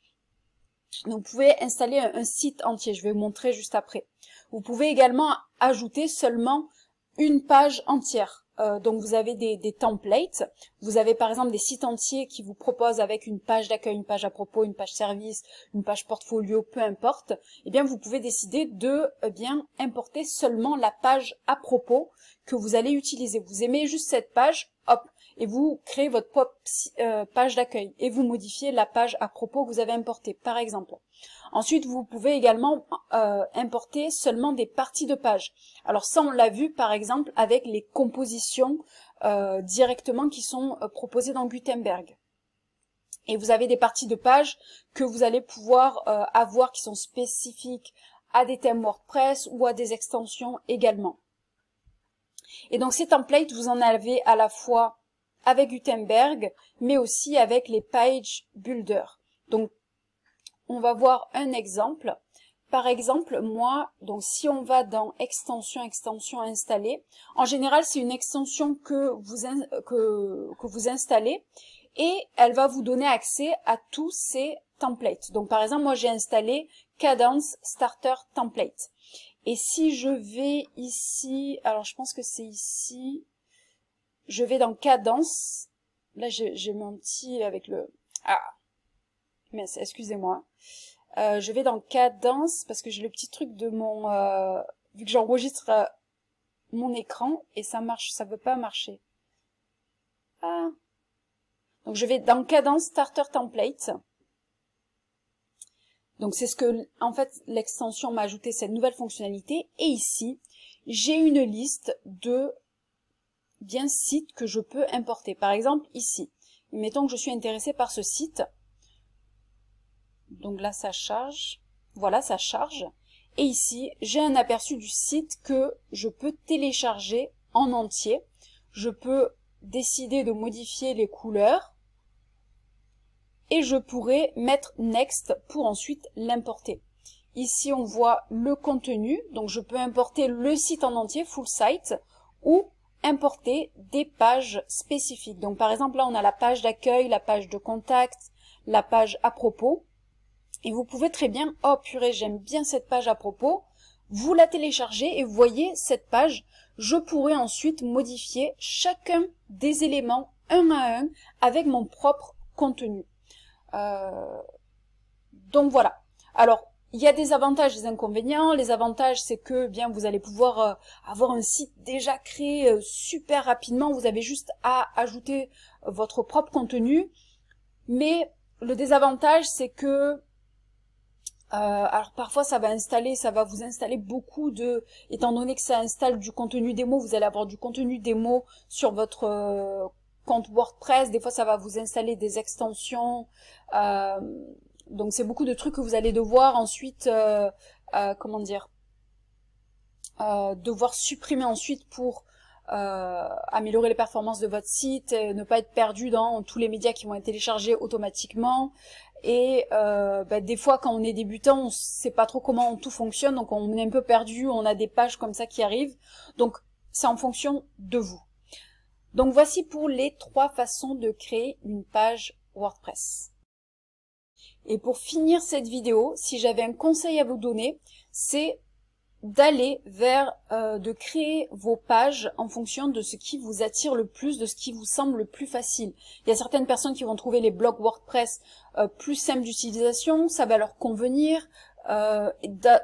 Donc, vous pouvez installer un site entier. Je vais vous montrer juste après. Vous pouvez également ajouter seulement une page entière. Euh, donc vous avez des, templates, vous avez par exemple des sites entiers qui vous proposent avec une page d'accueil, une page à propos, une page service, une page portfolio, peu importe, eh bien vous pouvez décider de eh bien importer seulement la page à propos que vous allez utiliser. Vous aimez juste cette page, hop, et vous créez votre propre euh, page d'accueil et vous modifiez la page à propos que vous avez importée, par exemple. Ensuite, vous pouvez également euh, importer seulement des parties de page. Alors ça, on l'a vu par exemple avec les compositions euh, directement qui sont proposées dans Gutenberg. Et vous avez des parties de page que vous allez pouvoir avoir qui sont spécifiques à des thèmes WordPress ou à des extensions également. Et donc ces templates, vous en avez à la fois avec Gutenberg, mais aussi avec les page Builder. Donc, on va voir un exemple. Par exemple, moi, donc si on va dans extension, extension installée, en général, c'est une extension que vous, que, que vous installez et elle va vous donner accès à tous ces templates. Donc, par exemple, moi, j'ai installé Cadence Starter Template. Et si je vais ici, alors je pense que c'est ici, je vais dans cadence. Là, j'ai mon petit avec le... Ah, mais excusez-moi. Euh, je vais dans cadence parce que j'ai le petit truc de mon... Euh, vu que j'enregistre euh, mon écran et ça marche, ça veut pas marcher. Ah. Donc je vais dans cadence starter template. Donc c'est ce que, en fait, l'extension m'a ajouté cette nouvelle fonctionnalité. Et ici, j'ai une liste de bien site que je peux importer. Par exemple, ici, mettons que je suis intéressé par ce site. Donc là, ça charge. Voilà, ça charge. Et ici, j'ai un aperçu du site que je peux télécharger en entier. Je peux décider de modifier les couleurs et je pourrais mettre Next pour ensuite l'importer. Ici, on voit le contenu, donc je peux importer le site en entier, full site, ou importer des pages spécifiques. Donc par exemple là on a la page d'accueil, la page de contact, la page à propos. Et vous pouvez très bien, oh purée j'aime bien cette page à propos, vous la téléchargez et vous voyez cette page. Je pourrais ensuite modifier chacun des éléments un à un avec mon propre contenu. Euh, donc voilà. Alors il y a des avantages et des inconvénients. Les avantages, c'est que bien vous allez pouvoir euh, avoir un site déjà créé euh, super rapidement. Vous avez juste à ajouter votre propre contenu. Mais le désavantage, c'est que euh, alors parfois ça va installer, ça va vous installer beaucoup de, étant donné que ça installe du contenu démo, vous allez avoir du contenu démo sur votre compte WordPress. Des fois ça va vous installer des extensions donc c'est beaucoup de trucs que vous allez devoir ensuite, euh, euh, comment dire, euh, devoir supprimer ensuite pour améliorer les performances de votre site, ne pas être perdu dans tous les médias qui vont être téléchargés automatiquement. Et bah, des fois, quand on est débutant, on sait pas trop comment tout fonctionne, donc on est un peu perdu, on a des pages comme ça qui arrivent. Donc c'est en fonction de vous. Donc voici pour les trois façons de créer une page WordPress. Et pour finir cette vidéo, si j'avais un conseil à vous donner, c'est d'aller vers, euh, de créer vos pages en fonction de ce qui vous attire le plus, de ce qui vous semble le plus facile. Il y a certaines personnes qui vont trouver les blogs WordPress euh, plus simples d'utilisation, ça va leur convenir. Euh,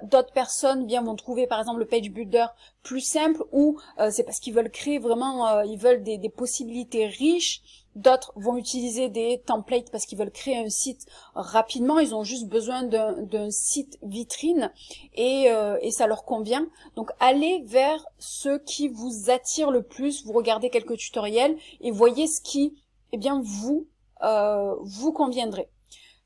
d'autres personnes bien vont trouver par exemple le page builder plus simple ou c'est parce qu'ils veulent créer vraiment, ils veulent des, des possibilités riches D'autres vont utiliser des templates parce qu'ils veulent créer un site rapidement. Ils ont juste besoin d'un site vitrine euh, et, ça leur convient. Donc allez vers ce qui vous attire le plus. Vous regardez quelques tutoriels et voyez ce qui, eh bien, vous, euh, vous conviendrait.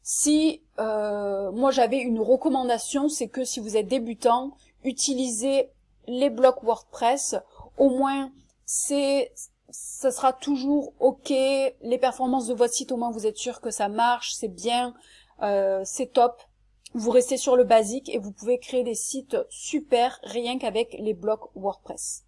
Si euh, moi j'avais une recommandation, c'est que si vous êtes débutant, utilisez les blocs WordPress. Au moins, c'est ce sera toujours OK. Les performances de votre site, au moins, vous êtes sûr que ça marche, c'est bien, euh, c'est top. Vous restez sur le basique et vous pouvez créer des sites super rien qu'avec les blocs WordPress.